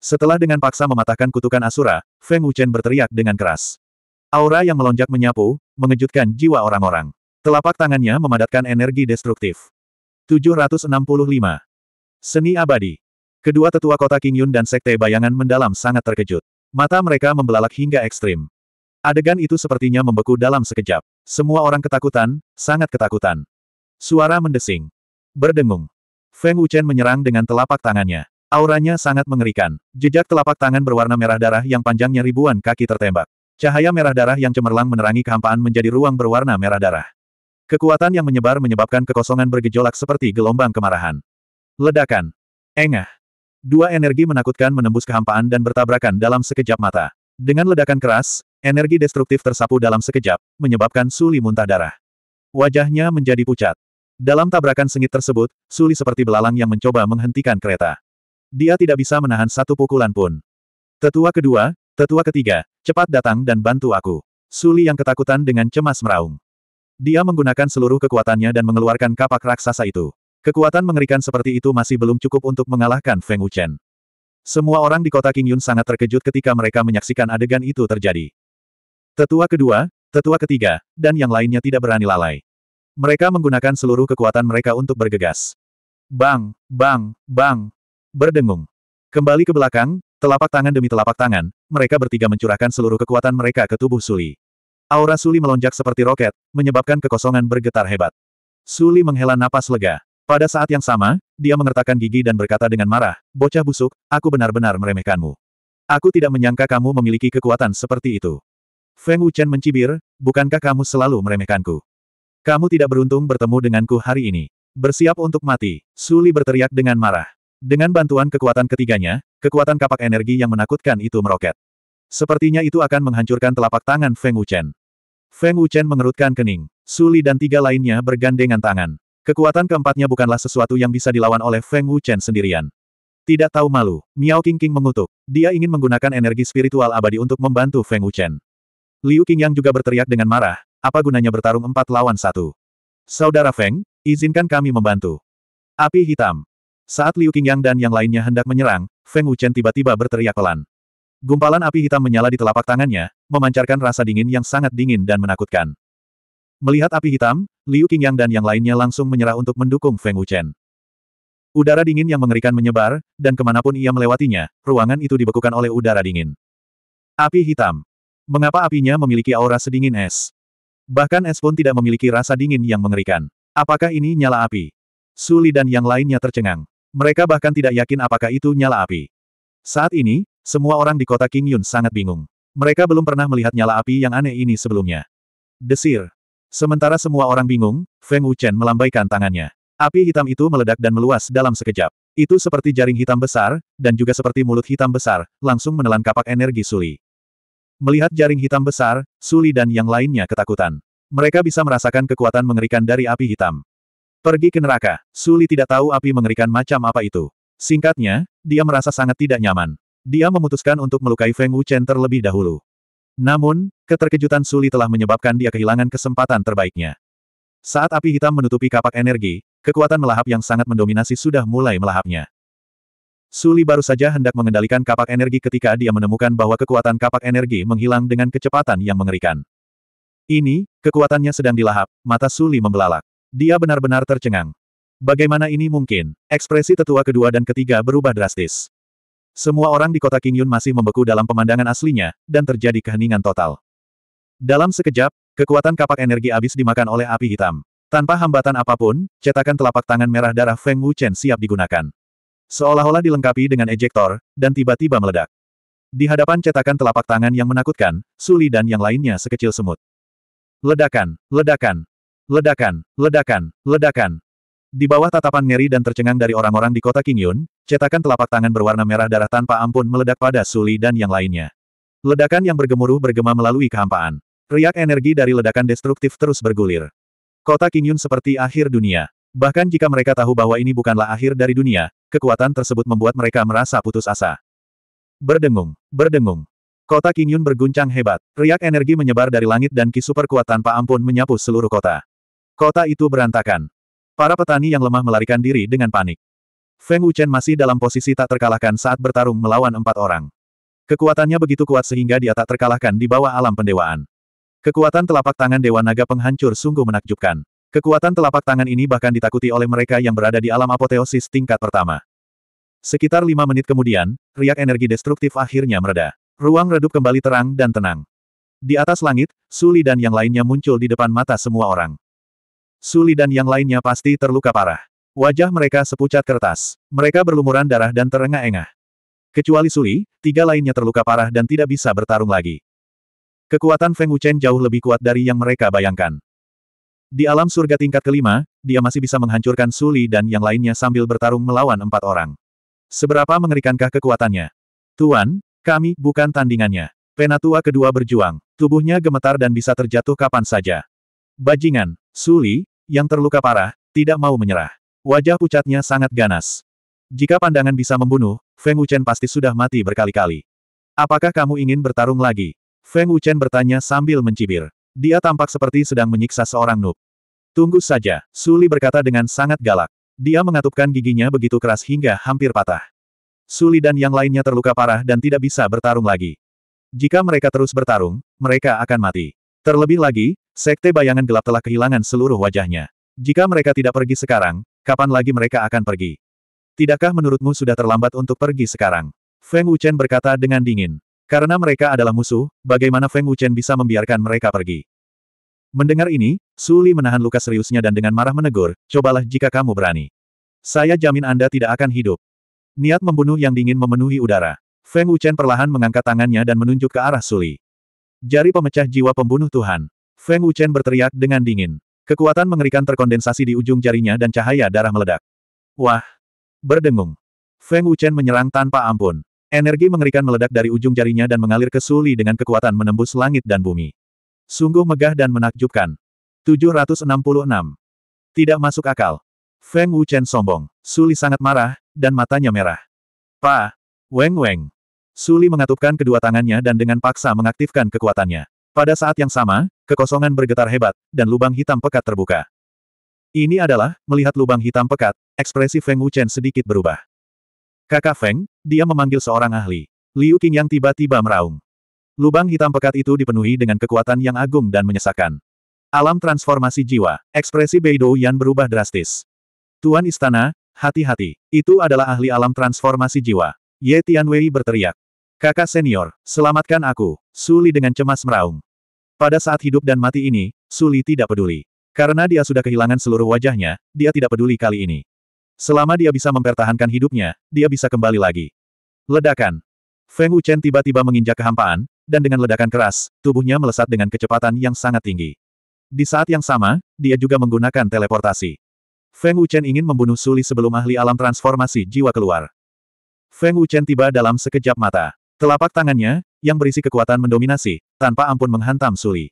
Setelah dengan paksa mematahkan kutukan Asura, Feng Wuchen berteriak dengan keras. Aura yang melonjak menyapu, mengejutkan jiwa orang-orang. Telapak tangannya memadatkan energi destruktif. 765. Seni Abadi. Kedua tetua kota King Yun dan Sekte Bayangan Mendalam sangat terkejut. Mata mereka membelalak hingga ekstrim. Adegan itu sepertinya membeku dalam sekejap. Semua orang ketakutan, sangat ketakutan. Suara mendesing. Berdengung. Feng Wuchen menyerang dengan telapak tangannya. Auranya sangat mengerikan. Jejak telapak tangan berwarna merah darah yang panjangnya ribuan kaki tertembak. Cahaya merah darah yang cemerlang menerangi kehampaan menjadi ruang berwarna merah darah. Kekuatan yang menyebar menyebabkan kekosongan bergejolak seperti gelombang kemarahan. Ledakan. Engah. Dua energi menakutkan menembus kehampaan dan bertabrakan dalam sekejap mata. Dengan ledakan keras, energi destruktif tersapu dalam sekejap, menyebabkan Suli muntah darah. Wajahnya menjadi pucat. Dalam tabrakan sengit tersebut, Suli seperti belalang yang mencoba menghentikan kereta. Dia tidak bisa menahan satu pukulan pun. Tetua kedua, tetua ketiga, cepat datang dan bantu aku. Suli yang ketakutan dengan cemas meraung. Dia menggunakan seluruh kekuatannya dan mengeluarkan kapak raksasa itu. Kekuatan mengerikan seperti itu masih belum cukup untuk mengalahkan Feng Wuchen. Semua orang di kota King Yun sangat terkejut ketika mereka menyaksikan adegan itu terjadi. Tetua kedua, tetua ketiga, dan yang lainnya tidak berani lalai. Mereka menggunakan seluruh kekuatan mereka untuk bergegas. Bang, bang, bang. Berdengung. Kembali ke belakang, telapak tangan demi telapak tangan, mereka bertiga mencurahkan seluruh kekuatan mereka ke tubuh Suli. Aura Suli melonjak seperti roket, menyebabkan kekosongan bergetar hebat. Suli menghela napas lega. Pada saat yang sama, dia mengertakkan gigi dan berkata dengan marah, Bocah busuk, aku benar-benar meremehkanmu. Aku tidak menyangka kamu memiliki kekuatan seperti itu. Feng Wuchen mencibir, bukankah kamu selalu meremehkanku? Kamu tidak beruntung bertemu denganku hari ini. Bersiap untuk mati, Suli berteriak dengan marah. Dengan bantuan kekuatan ketiganya, kekuatan kapak energi yang menakutkan itu meroket. Sepertinya itu akan menghancurkan telapak tangan Feng Wuchen. Feng Wuchen mengerutkan kening. Suli dan tiga lainnya bergandengan tangan. Kekuatan keempatnya bukanlah sesuatu yang bisa dilawan oleh Feng Wuchen sendirian. Tidak tahu malu, Miao King King mengutuk. Dia ingin menggunakan energi spiritual abadi untuk membantu Feng Wuchen. Liu Qingyang juga berteriak dengan marah, apa gunanya bertarung empat lawan satu? Saudara Feng, izinkan kami membantu. Api hitam. Saat Liu Qingyang dan yang lainnya hendak menyerang, Feng Wuchen tiba-tiba berteriak pelan. Gumpalan api hitam menyala di telapak tangannya, memancarkan rasa dingin yang sangat dingin dan menakutkan. Melihat api hitam, Liu Qingyang dan yang lainnya langsung menyerah untuk mendukung Feng Wuchen. Udara dingin yang mengerikan menyebar, dan kemanapun ia melewatinya, ruangan itu dibekukan oleh udara dingin. Api hitam. Mengapa apinya memiliki aura sedingin es? Bahkan es pun tidak memiliki rasa dingin yang mengerikan. Apakah ini nyala api? Suli dan yang lainnya tercengang. Mereka bahkan tidak yakin apakah itu nyala api. Saat ini, semua orang di kota King Yun sangat bingung. Mereka belum pernah melihat nyala api yang aneh ini sebelumnya. Desir. Sementara semua orang bingung, Feng Wuchen melambaikan tangannya. Api hitam itu meledak dan meluas dalam sekejap. Itu seperti jaring hitam besar, dan juga seperti mulut hitam besar, langsung menelan kapak energi Suli. Melihat jaring hitam besar, Suli dan yang lainnya ketakutan. Mereka bisa merasakan kekuatan mengerikan dari api hitam. Pergi ke neraka, Suli tidak tahu api mengerikan macam apa itu. Singkatnya, dia merasa sangat tidak nyaman. Dia memutuskan untuk melukai Feng Wuchen terlebih dahulu. Namun, keterkejutan Suli telah menyebabkan dia kehilangan kesempatan terbaiknya. Saat api hitam menutupi kapak energi, kekuatan melahap yang sangat mendominasi sudah mulai melahapnya. Suli baru saja hendak mengendalikan kapak energi ketika dia menemukan bahwa kekuatan kapak energi menghilang dengan kecepatan yang mengerikan. Ini, kekuatannya sedang dilahap, mata Suli membelalak. Dia benar-benar tercengang. Bagaimana ini mungkin? Ekspresi tetua kedua dan ketiga berubah drastis. Semua orang di kota King Yun masih membeku dalam pemandangan aslinya, dan terjadi keheningan total. Dalam sekejap, kekuatan kapak energi habis dimakan oleh api hitam. Tanpa hambatan apapun, cetakan telapak tangan merah darah Feng Wuchen siap digunakan seolah-olah dilengkapi dengan ejektor, dan tiba-tiba meledak. Di hadapan cetakan telapak tangan yang menakutkan, Suli dan yang lainnya sekecil semut. Ledakan, ledakan, ledakan, ledakan, ledakan. Di bawah tatapan ngeri dan tercengang dari orang-orang di kota Kingyun, cetakan telapak tangan berwarna merah darah tanpa ampun meledak pada Suli dan yang lainnya. Ledakan yang bergemuruh bergema melalui kehampaan. Riak energi dari ledakan destruktif terus bergulir. Kota Kingyun seperti akhir dunia. Bahkan jika mereka tahu bahwa ini bukanlah akhir dari dunia, kekuatan tersebut membuat mereka merasa putus asa. Berdengung, berdengung. Kota Yun berguncang hebat, riak energi menyebar dari langit dan ki super kuat tanpa ampun menyapu seluruh kota. Kota itu berantakan. Para petani yang lemah melarikan diri dengan panik. Feng Wuchen masih dalam posisi tak terkalahkan saat bertarung melawan empat orang. Kekuatannya begitu kuat sehingga dia tak terkalahkan di bawah alam pendewaan. Kekuatan telapak tangan Dewa Naga penghancur sungguh menakjubkan. Kekuatan telapak tangan ini bahkan ditakuti oleh mereka yang berada di alam apoteosis tingkat pertama. Sekitar lima menit kemudian, riak energi destruktif akhirnya mereda. Ruang redup kembali terang dan tenang. Di atas langit, Suli dan yang lainnya muncul di depan mata semua orang. Suli dan yang lainnya pasti terluka parah. Wajah mereka sepucat kertas. Mereka berlumuran darah dan terengah-engah. Kecuali Suli, tiga lainnya terluka parah dan tidak bisa bertarung lagi. Kekuatan Feng Wuchen jauh lebih kuat dari yang mereka bayangkan. Di alam surga tingkat kelima, dia masih bisa menghancurkan Suli dan yang lainnya sambil bertarung melawan empat orang. Seberapa mengerikankah kekuatannya? Tuan, kami bukan tandingannya. Penatua kedua berjuang. Tubuhnya gemetar dan bisa terjatuh kapan saja. Bajingan, Suli, yang terluka parah, tidak mau menyerah. Wajah pucatnya sangat ganas. Jika pandangan bisa membunuh, Feng Wuchen pasti sudah mati berkali-kali. Apakah kamu ingin bertarung lagi? Feng Wuchen bertanya sambil mencibir. Dia tampak seperti sedang menyiksa seorang noob. Tunggu saja, Suli berkata dengan sangat galak. Dia mengatupkan giginya begitu keras hingga hampir patah. Suli dan yang lainnya terluka parah dan tidak bisa bertarung lagi. Jika mereka terus bertarung, mereka akan mati. Terlebih lagi, sekte bayangan gelap telah kehilangan seluruh wajahnya. Jika mereka tidak pergi sekarang, kapan lagi mereka akan pergi? Tidakkah menurutmu sudah terlambat untuk pergi sekarang? Feng Wuchen berkata dengan dingin. Karena mereka adalah musuh, bagaimana Feng Wuchen bisa membiarkan mereka pergi? Mendengar ini, Suli menahan luka seriusnya dan dengan marah menegur, cobalah jika kamu berani. Saya jamin Anda tidak akan hidup. Niat membunuh yang dingin memenuhi udara. Feng Wuchen perlahan mengangkat tangannya dan menunjuk ke arah Suli. Jari pemecah jiwa pembunuh Tuhan. Feng Wuchen berteriak dengan dingin. Kekuatan mengerikan terkondensasi di ujung jarinya dan cahaya darah meledak. Wah! Berdengung. Feng Wuchen menyerang tanpa ampun. Energi mengerikan meledak dari ujung jarinya dan mengalir ke Suli dengan kekuatan menembus langit dan bumi. Sungguh megah dan menakjubkan. 766. Tidak masuk akal. Feng Wuchen sombong. Suli sangat marah, dan matanya merah. Pa! Weng Weng! Suli mengatupkan kedua tangannya dan dengan paksa mengaktifkan kekuatannya. Pada saat yang sama, kekosongan bergetar hebat, dan lubang hitam pekat terbuka. Ini adalah, melihat lubang hitam pekat, ekspresi Feng Wuchen sedikit berubah. Kakak Feng, dia memanggil seorang ahli. Liu King yang tiba-tiba meraung. Lubang hitam pekat itu dipenuhi dengan kekuatan yang agung dan menyesakkan. Alam transformasi jiwa, ekspresi Beidou yang berubah drastis. Tuan Istana, hati-hati, itu adalah ahli alam transformasi jiwa. Ye Tianwei berteriak. Kakak senior, selamatkan aku, Suli dengan cemas meraung. Pada saat hidup dan mati ini, Suli tidak peduli. Karena dia sudah kehilangan seluruh wajahnya, dia tidak peduli kali ini. Selama dia bisa mempertahankan hidupnya, dia bisa kembali lagi. Ledakan. Feng Wuchen tiba-tiba menginjak kehampaan, dan dengan ledakan keras, tubuhnya melesat dengan kecepatan yang sangat tinggi. Di saat yang sama, dia juga menggunakan teleportasi. Feng Wuchen ingin membunuh Suli sebelum ahli alam transformasi jiwa keluar. Feng Wuchen tiba dalam sekejap mata. Telapak tangannya, yang berisi kekuatan mendominasi, tanpa ampun menghantam Suli.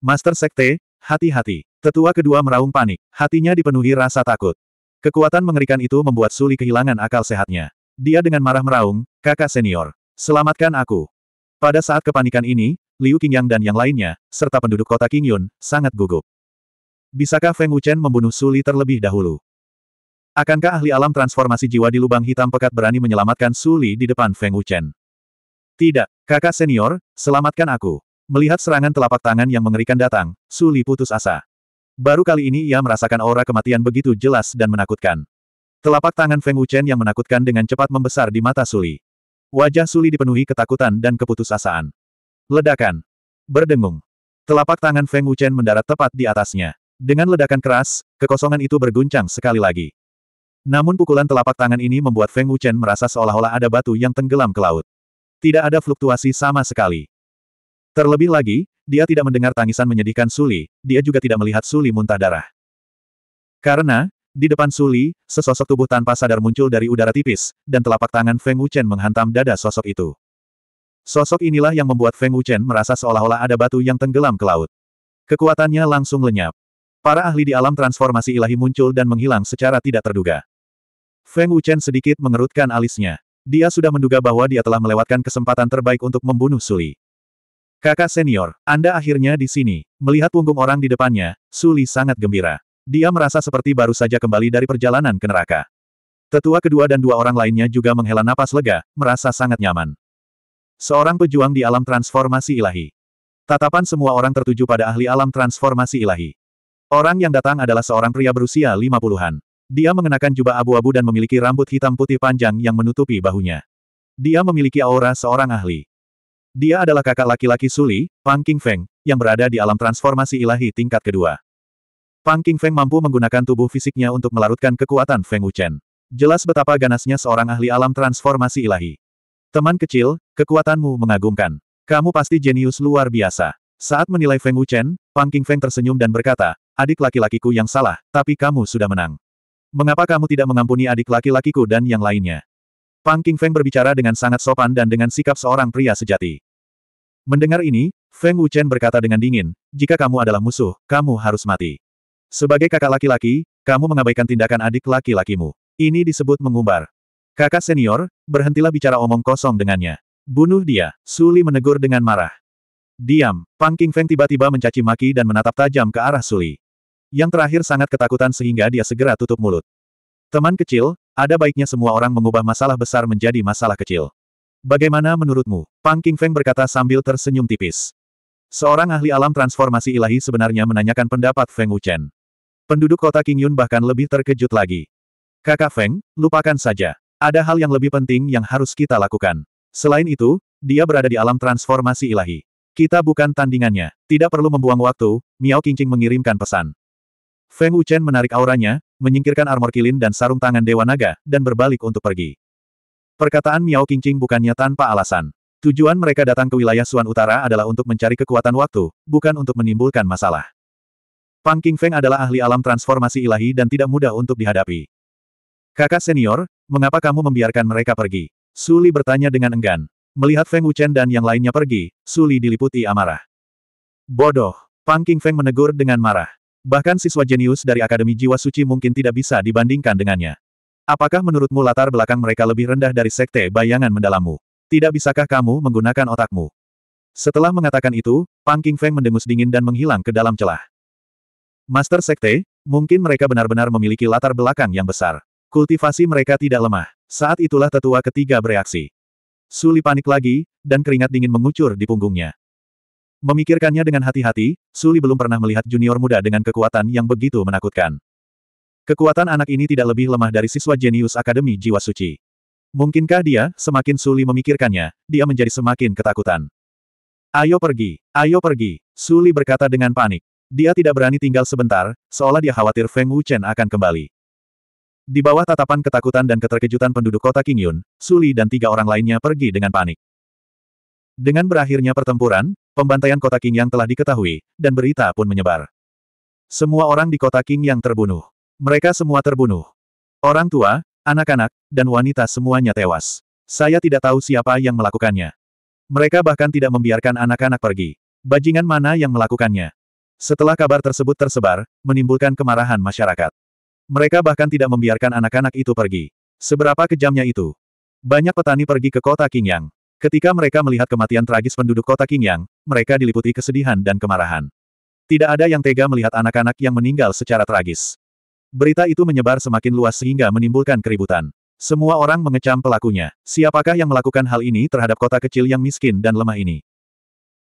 Master Sekte, hati-hati. Tetua kedua meraung panik, hatinya dipenuhi rasa takut. Kekuatan mengerikan itu membuat Suli kehilangan akal sehatnya. Dia dengan marah meraung, kakak senior. Selamatkan aku. Pada saat kepanikan ini, Liu Qingyang dan yang lainnya, serta penduduk kota Qingyun, sangat gugup. Bisakah Feng Wuchen membunuh Suli terlebih dahulu? Akankah ahli alam transformasi jiwa di lubang hitam pekat berani menyelamatkan Suli di depan Feng Wuchen? Tidak, kakak senior, selamatkan aku. Melihat serangan telapak tangan yang mengerikan datang, Suli putus asa. Baru kali ini ia merasakan aura kematian begitu jelas dan menakutkan. Telapak tangan Feng Wuchen yang menakutkan dengan cepat membesar di mata Suli. Wajah Suli dipenuhi ketakutan dan keputusasaan. Ledakan. Berdengung. Telapak tangan Feng Wuchen mendarat tepat di atasnya. Dengan ledakan keras, kekosongan itu berguncang sekali lagi. Namun pukulan telapak tangan ini membuat Feng Wuchen merasa seolah-olah ada batu yang tenggelam ke laut. Tidak ada fluktuasi sama sekali. Terlebih lagi, dia tidak mendengar tangisan menyedihkan Suli, dia juga tidak melihat Suli muntah darah. Karena, di depan Suli, sesosok tubuh tanpa sadar muncul dari udara tipis, dan telapak tangan Feng Wuchen menghantam dada sosok itu. Sosok inilah yang membuat Feng Wuchen merasa seolah-olah ada batu yang tenggelam ke laut. Kekuatannya langsung lenyap. Para ahli di alam transformasi ilahi muncul dan menghilang secara tidak terduga. Feng Wuchen sedikit mengerutkan alisnya. Dia sudah menduga bahwa dia telah melewatkan kesempatan terbaik untuk membunuh Suli. Kakak senior, Anda akhirnya di sini. Melihat punggung orang di depannya, Suli sangat gembira. Dia merasa seperti baru saja kembali dari perjalanan ke neraka. Tetua kedua dan dua orang lainnya juga menghela napas lega, merasa sangat nyaman. Seorang pejuang di alam transformasi ilahi. Tatapan semua orang tertuju pada ahli alam transformasi ilahi. Orang yang datang adalah seorang pria berusia lima puluhan. Dia mengenakan jubah abu-abu dan memiliki rambut hitam putih panjang yang menutupi bahunya. Dia memiliki aura seorang ahli. Dia adalah kakak laki-laki Suli, Pang King Feng, yang berada di alam transformasi ilahi tingkat kedua. Pang King Feng mampu menggunakan tubuh fisiknya untuk melarutkan kekuatan Feng Wuchen. Jelas betapa ganasnya seorang ahli alam transformasi ilahi. Teman kecil, kekuatanmu mengagumkan. Kamu pasti jenius luar biasa. Saat menilai Feng Wuchen, Pang King Feng tersenyum dan berkata, adik laki-lakiku yang salah, tapi kamu sudah menang. Mengapa kamu tidak mengampuni adik laki-lakiku dan yang lainnya? Pang King Feng berbicara dengan sangat sopan dan dengan sikap seorang pria sejati. Mendengar ini, Feng Wuchen berkata dengan dingin, jika kamu adalah musuh, kamu harus mati. Sebagai kakak laki-laki, kamu mengabaikan tindakan adik laki-lakimu. Ini disebut mengumbar. Kakak senior, berhentilah bicara omong kosong dengannya. Bunuh dia, Suli menegur dengan marah. Diam, Pang King Feng tiba-tiba mencaci maki dan menatap tajam ke arah Suli. Yang terakhir sangat ketakutan sehingga dia segera tutup mulut. Teman kecil, ada baiknya semua orang mengubah masalah besar menjadi masalah kecil. Bagaimana menurutmu? Pang Feng berkata sambil tersenyum tipis. Seorang ahli alam transformasi ilahi sebenarnya menanyakan pendapat Feng Wuchen. Penduduk kota Qingyun bahkan lebih terkejut lagi. Kakak Feng, lupakan saja. Ada hal yang lebih penting yang harus kita lakukan. Selain itu, dia berada di alam transformasi ilahi. Kita bukan tandingannya. Tidak perlu membuang waktu, Miao Qingqing mengirimkan pesan. Feng Wuchen menarik auranya, menyingkirkan armor kilin dan sarung tangan Dewa Naga, dan berbalik untuk pergi. Perkataan Miao Qingqing bukannya tanpa alasan. Tujuan mereka datang ke wilayah Suan Utara adalah untuk mencari kekuatan waktu, bukan untuk menimbulkan masalah. Pang Feng adalah ahli alam transformasi ilahi dan tidak mudah untuk dihadapi. Kakak senior, mengapa kamu membiarkan mereka pergi? Suli bertanya dengan enggan. Melihat Feng Wuchen dan yang lainnya pergi, Suli diliputi amarah. Bodoh! Pang Feng menegur dengan marah. Bahkan siswa jenius dari Akademi Jiwa Suci mungkin tidak bisa dibandingkan dengannya. Apakah menurutmu latar belakang mereka lebih rendah dari sekte bayangan mendalammu? Tidak bisakah kamu menggunakan otakmu? Setelah mengatakan itu, Pang King Feng mendengus dingin dan menghilang ke dalam celah. Master Sekte, mungkin mereka benar-benar memiliki latar belakang yang besar. Kultivasi mereka tidak lemah. Saat itulah tetua ketiga bereaksi. Suli panik lagi, dan keringat dingin mengucur di punggungnya. Memikirkannya dengan hati-hati, Suli belum pernah melihat junior muda dengan kekuatan yang begitu menakutkan. Kekuatan anak ini tidak lebih lemah dari siswa jenius Akademi Jiwa Suci. Mungkinkah dia, semakin Suli memikirkannya, dia menjadi semakin ketakutan. Ayo pergi, ayo pergi, Suli berkata dengan panik. Dia tidak berani tinggal sebentar, seolah dia khawatir Feng Wuchen akan kembali. Di bawah tatapan ketakutan dan keterkejutan penduduk kota Qingyun, Suli dan tiga orang lainnya pergi dengan panik. Dengan berakhirnya pertempuran, pembantaian kota Qingyang telah diketahui, dan berita pun menyebar. Semua orang di kota yang terbunuh. Mereka semua terbunuh. Orang tua, anak-anak, dan wanita semuanya tewas. Saya tidak tahu siapa yang melakukannya. Mereka bahkan tidak membiarkan anak-anak pergi. Bajingan mana yang melakukannya? Setelah kabar tersebut tersebar, menimbulkan kemarahan masyarakat. Mereka bahkan tidak membiarkan anak-anak itu pergi. Seberapa kejamnya itu? Banyak petani pergi ke kota Qingyang. Ketika mereka melihat kematian tragis penduduk kota Qingyang, mereka diliputi kesedihan dan kemarahan. Tidak ada yang tega melihat anak-anak yang meninggal secara tragis. Berita itu menyebar semakin luas sehingga menimbulkan keributan. Semua orang mengecam pelakunya. Siapakah yang melakukan hal ini terhadap kota kecil yang miskin dan lemah ini?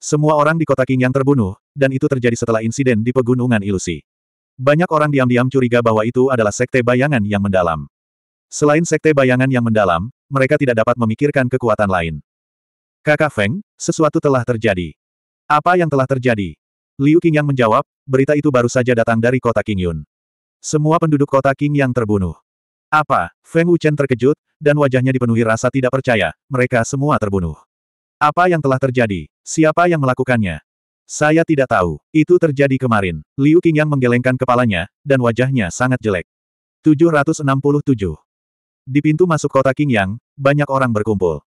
Semua orang di kota King yang terbunuh, dan itu terjadi setelah insiden di Pegunungan Ilusi. Banyak orang diam-diam curiga bahwa itu adalah sekte bayangan yang mendalam. Selain sekte bayangan yang mendalam, mereka tidak dapat memikirkan kekuatan lain. Kakak Feng, sesuatu telah terjadi. Apa yang telah terjadi? Liu King yang menjawab, berita itu baru saja datang dari kota King Yun. Semua penduduk kota King yang terbunuh. Apa? Feng Wuchen terkejut, dan wajahnya dipenuhi rasa tidak percaya, mereka semua terbunuh. Apa yang telah terjadi? Siapa yang melakukannya? Saya tidak tahu, itu terjadi kemarin. Liu King yang menggelengkan kepalanya, dan wajahnya sangat jelek. 767. Di pintu masuk kota King Yang, banyak orang berkumpul.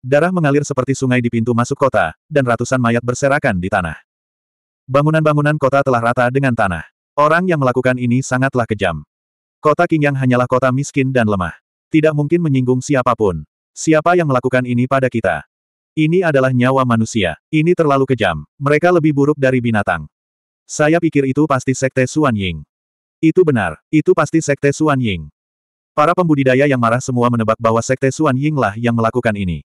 Darah mengalir seperti sungai di pintu masuk kota, dan ratusan mayat berserakan di tanah. Bangunan-bangunan kota telah rata dengan tanah. Orang yang melakukan ini sangatlah kejam. Kota Qingyang hanyalah kota miskin dan lemah. Tidak mungkin menyinggung siapapun. Siapa yang melakukan ini pada kita? Ini adalah nyawa manusia. Ini terlalu kejam. Mereka lebih buruk dari binatang. Saya pikir itu pasti sekte Suan Ying. Itu benar. Itu pasti sekte Suan Ying. Para pembudidaya yang marah semua menebak bahwa sekte Suan Ying lah yang melakukan ini.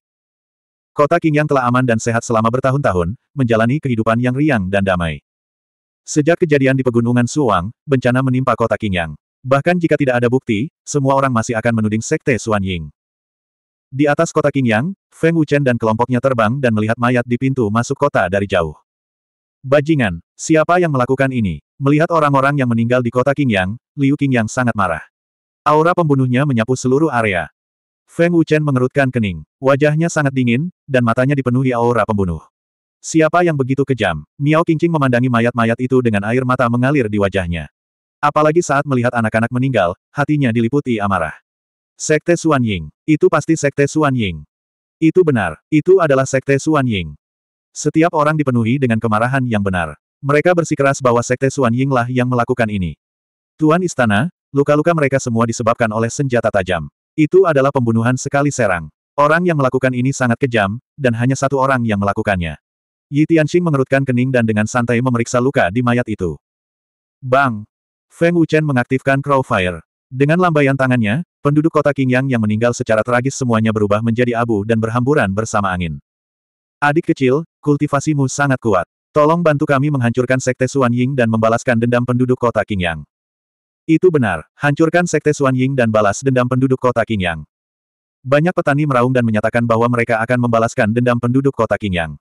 Kota Qingyang telah aman dan sehat selama bertahun-tahun, menjalani kehidupan yang riang dan damai. Sejak kejadian di Pegunungan Suang, bencana menimpa kota Qingyang. Bahkan jika tidak ada bukti, semua orang masih akan menuding Sekte Suan Ying. Di atas kota Qingyang, Feng Wuchen dan kelompoknya terbang dan melihat mayat di pintu masuk kota dari jauh. Bajingan, siapa yang melakukan ini? Melihat orang-orang yang meninggal di kota Qingyang, Liu Qingyang sangat marah. Aura pembunuhnya menyapu seluruh area. Feng Wuchen mengerutkan kening, wajahnya sangat dingin, dan matanya dipenuhi aura pembunuh. Siapa yang begitu kejam? Miao Qingqing memandangi mayat-mayat itu dengan air mata mengalir di wajahnya. Apalagi saat melihat anak-anak meninggal, hatinya diliputi amarah. Sekte Xuan Ying. Itu pasti Sekte Xuan Ying. Itu benar, itu adalah Sekte Xuan Ying. Setiap orang dipenuhi dengan kemarahan yang benar. Mereka bersikeras bahwa Sekte Xuan Ying lah yang melakukan ini. Tuan Istana, luka-luka mereka semua disebabkan oleh senjata tajam. Itu adalah pembunuhan sekali serang. Orang yang melakukan ini sangat kejam, dan hanya satu orang yang melakukannya. Yi Tianxing mengerutkan kening dan dengan santai memeriksa luka di mayat itu. Bang! Feng Wuchen mengaktifkan Crowfire. Dengan lambaian tangannya, penduduk kota Qingyang yang meninggal secara tragis semuanya berubah menjadi abu dan berhamburan bersama angin. Adik kecil, kultivasimu sangat kuat. Tolong bantu kami menghancurkan Sekte Xuan Ying dan membalaskan dendam penduduk kota Qingyang. Itu benar, hancurkan Sekte Xuan Ying dan balas dendam penduduk kota Qingyang. Banyak petani meraung dan menyatakan bahwa mereka akan membalaskan dendam penduduk kota Qingyang.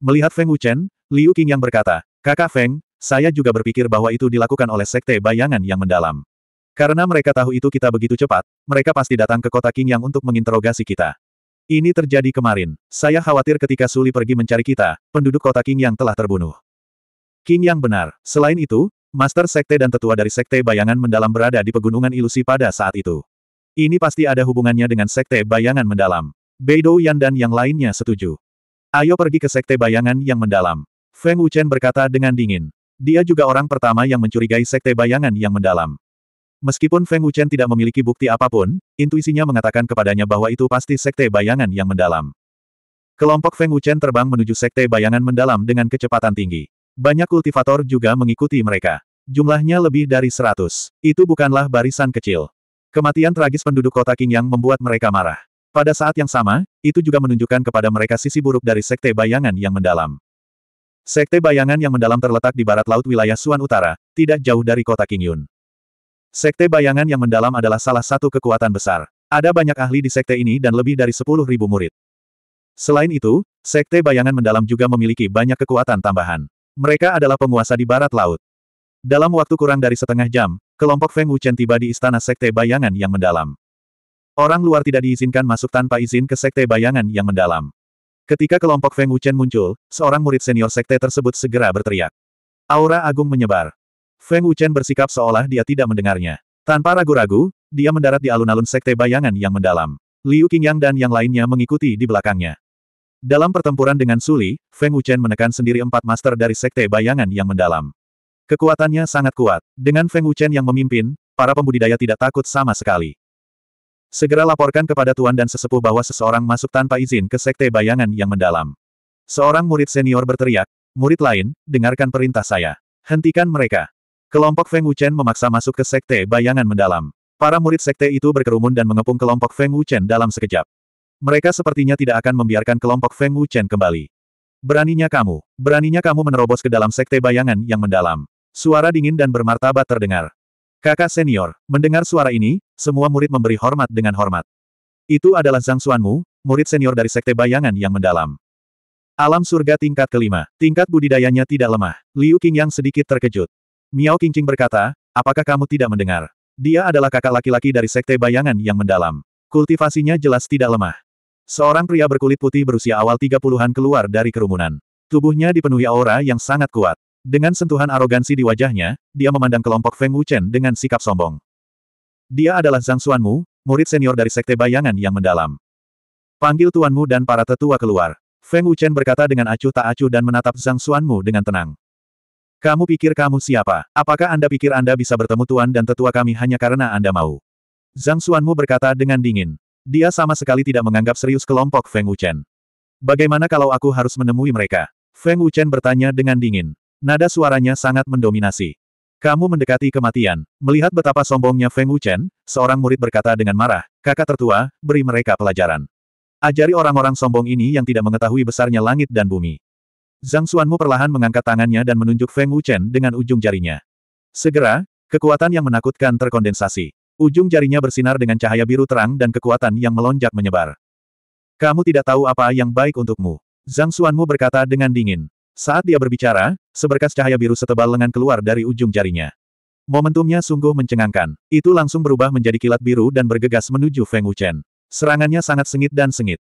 Melihat Feng Wuchen, Liu Qing yang berkata, Kakak Feng, saya juga berpikir bahwa itu dilakukan oleh Sekte Bayangan yang mendalam. Karena mereka tahu itu kita begitu cepat, mereka pasti datang ke kota King Yang untuk menginterogasi kita. Ini terjadi kemarin. Saya khawatir ketika Suli pergi mencari kita, penduduk kota King Yang telah terbunuh. King Yang benar. Selain itu, Master Sekte dan tetua dari Sekte Bayangan Mendalam berada di Pegunungan Ilusi pada saat itu. Ini pasti ada hubungannya dengan Sekte Bayangan Mendalam. Beidou Yan dan yang lainnya setuju. Ayo pergi ke sekte bayangan yang mendalam. Feng Wuchen berkata dengan dingin. Dia juga orang pertama yang mencurigai sekte bayangan yang mendalam. Meskipun Feng Wuchen tidak memiliki bukti apapun, intuisinya mengatakan kepadanya bahwa itu pasti sekte bayangan yang mendalam. Kelompok Feng Wuchen terbang menuju sekte bayangan mendalam dengan kecepatan tinggi. Banyak kultivator juga mengikuti mereka. Jumlahnya lebih dari seratus. Itu bukanlah barisan kecil. Kematian tragis penduduk kota Qingyang membuat mereka marah. Pada saat yang sama, itu juga menunjukkan kepada mereka sisi buruk dari Sekte Bayangan yang mendalam. Sekte Bayangan yang mendalam terletak di barat laut wilayah Suan Utara, tidak jauh dari kota Kingyun. Sekte Bayangan yang mendalam adalah salah satu kekuatan besar. Ada banyak ahli di sekte ini dan lebih dari 10.000 murid. Selain itu, Sekte Bayangan Mendalam juga memiliki banyak kekuatan tambahan. Mereka adalah penguasa di barat laut. Dalam waktu kurang dari setengah jam, kelompok Feng Wuchen tiba di istana Sekte Bayangan yang mendalam. Orang luar tidak diizinkan masuk tanpa izin ke sekte bayangan yang mendalam. Ketika kelompok Feng Wuchen muncul, seorang murid senior sekte tersebut segera berteriak. Aura agung menyebar. Feng Wuchen bersikap seolah dia tidak mendengarnya. Tanpa ragu-ragu, dia mendarat di alun-alun sekte bayangan yang mendalam. Liu Qingyang dan yang lainnya mengikuti di belakangnya. Dalam pertempuran dengan Suli, Feng Wuchen menekan sendiri empat master dari sekte bayangan yang mendalam. Kekuatannya sangat kuat. Dengan Feng Wuchen yang memimpin, para pembudidaya tidak takut sama sekali. Segera laporkan kepada Tuan dan sesepuh bahwa seseorang masuk tanpa izin ke sekte bayangan yang mendalam. Seorang murid senior berteriak, murid lain, dengarkan perintah saya. Hentikan mereka. Kelompok Feng Wuchen memaksa masuk ke sekte bayangan mendalam. Para murid sekte itu berkerumun dan mengepung kelompok Feng Wuchen dalam sekejap. Mereka sepertinya tidak akan membiarkan kelompok Feng Wuchen kembali. Beraninya kamu, beraninya kamu menerobos ke dalam sekte bayangan yang mendalam. Suara dingin dan bermartabat terdengar. Kakak senior, mendengar suara ini, semua murid memberi hormat dengan hormat. Itu adalah Zhang Xuanmu, murid senior dari Sekte Bayangan yang mendalam. Alam surga tingkat kelima, tingkat budidayanya tidak lemah. Liu yang sedikit terkejut. Miao Qingqing berkata, apakah kamu tidak mendengar? Dia adalah kakak laki-laki dari Sekte Bayangan yang mendalam. Kultivasinya jelas tidak lemah. Seorang pria berkulit putih berusia awal 30-an keluar dari kerumunan. Tubuhnya dipenuhi aura yang sangat kuat. Dengan sentuhan arogansi di wajahnya, dia memandang kelompok Feng Wuchen dengan sikap sombong. Dia adalah Zhang Xuanmu, murid senior dari Sekte Bayangan yang mendalam. Panggil tuanmu dan para tetua keluar. Feng Wuchen berkata dengan acuh tak acuh dan menatap Zhang Xuanmu dengan tenang. Kamu pikir kamu siapa? Apakah Anda pikir Anda bisa bertemu tuan dan tetua kami hanya karena Anda mau? Zhang Xuanmu berkata dengan dingin. Dia sama sekali tidak menganggap serius kelompok Feng Wuchen. Bagaimana kalau aku harus menemui mereka? Feng Wuchen bertanya dengan dingin. Nada suaranya sangat mendominasi. Kamu mendekati kematian. Melihat betapa sombongnya Feng Wuchen, seorang murid berkata dengan marah, kakak tertua, beri mereka pelajaran. Ajari orang-orang sombong ini yang tidak mengetahui besarnya langit dan bumi. Zhang Xuanmu perlahan mengangkat tangannya dan menunjuk Feng Wuchen dengan ujung jarinya. Segera, kekuatan yang menakutkan terkondensasi. Ujung jarinya bersinar dengan cahaya biru terang dan kekuatan yang melonjak menyebar. Kamu tidak tahu apa yang baik untukmu. Zhang Xuanmu berkata dengan dingin. Saat dia berbicara, seberkas cahaya biru setebal lengan keluar dari ujung jarinya. Momentumnya sungguh mencengangkan. Itu langsung berubah menjadi kilat biru dan bergegas menuju Feng Wuchen. Serangannya sangat sengit dan sengit.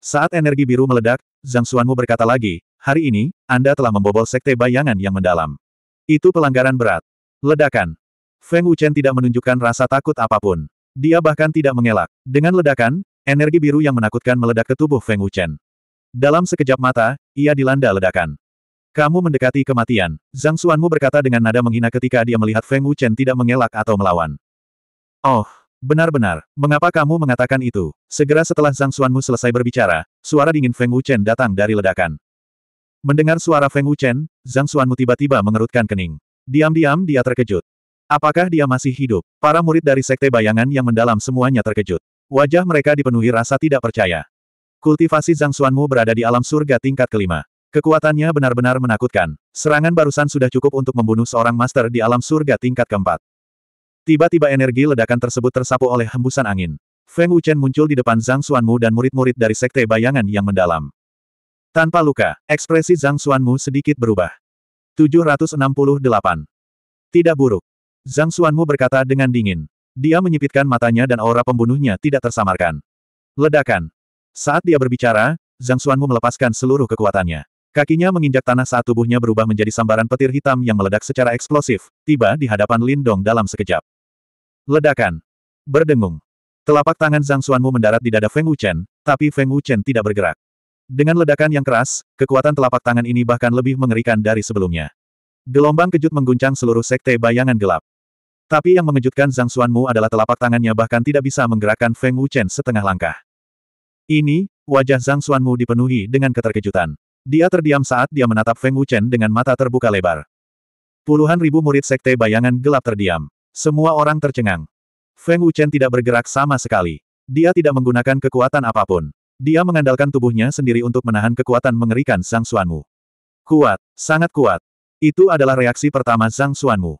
Saat energi biru meledak, Zhang Xuanmu berkata lagi, hari ini, Anda telah membobol sekte bayangan yang mendalam. Itu pelanggaran berat. Ledakan. Feng Wuchen tidak menunjukkan rasa takut apapun. Dia bahkan tidak mengelak. Dengan ledakan, energi biru yang menakutkan meledak ke tubuh Feng Wuchen. Dalam sekejap mata, ia dilanda ledakan. Kamu mendekati kematian, Zhang Xuanmu berkata dengan nada menghina ketika dia melihat Feng Wuchen tidak mengelak atau melawan. Oh, benar-benar, mengapa kamu mengatakan itu? Segera setelah Zhang Xuanmu selesai berbicara, suara dingin Feng Wuchen datang dari ledakan. Mendengar suara Feng Wuchen, Zhang Xuanmu tiba-tiba mengerutkan kening. Diam-diam dia terkejut. Apakah dia masih hidup? Para murid dari Sekte Bayangan yang mendalam semuanya terkejut. Wajah mereka dipenuhi rasa tidak percaya. Kultivasi Zhang Xuanmu berada di alam surga tingkat kelima. Kekuatannya benar-benar menakutkan. Serangan barusan sudah cukup untuk membunuh seorang master di alam surga tingkat keempat. Tiba-tiba energi ledakan tersebut tersapu oleh hembusan angin. Feng Wuchen muncul di depan Zhang Xuanmu dan murid-murid dari sekte bayangan yang mendalam. Tanpa luka, ekspresi Zhang Xuanmu sedikit berubah. 768. Tidak buruk. Zhang Xuanmu berkata dengan dingin. Dia menyipitkan matanya dan aura pembunuhnya tidak tersamarkan. Ledakan. Saat dia berbicara, Zhang Xuanmu melepaskan seluruh kekuatannya. Kakinya menginjak tanah saat tubuhnya berubah menjadi sambaran petir hitam yang meledak secara eksplosif, tiba di hadapan Lindong dalam sekejap. Ledakan. Berdengung. Telapak tangan Zhang Xuanmu mendarat di dada Feng Wuchen, tapi Feng Wuchen tidak bergerak. Dengan ledakan yang keras, kekuatan telapak tangan ini bahkan lebih mengerikan dari sebelumnya. Gelombang kejut mengguncang seluruh sekte bayangan gelap. Tapi yang mengejutkan Zhang Xuanmu adalah telapak tangannya bahkan tidak bisa menggerakkan Feng Wuchen setengah langkah. Ini, wajah Zhang Xuanmu dipenuhi dengan keterkejutan. Dia terdiam saat dia menatap Feng Wuchen dengan mata terbuka lebar. Puluhan ribu murid sekte bayangan gelap terdiam. Semua orang tercengang. Feng Wuchen tidak bergerak sama sekali. Dia tidak menggunakan kekuatan apapun. Dia mengandalkan tubuhnya sendiri untuk menahan kekuatan mengerikan Zhang Xuanmu. Kuat, sangat kuat. Itu adalah reaksi pertama Zhang Xuanmu.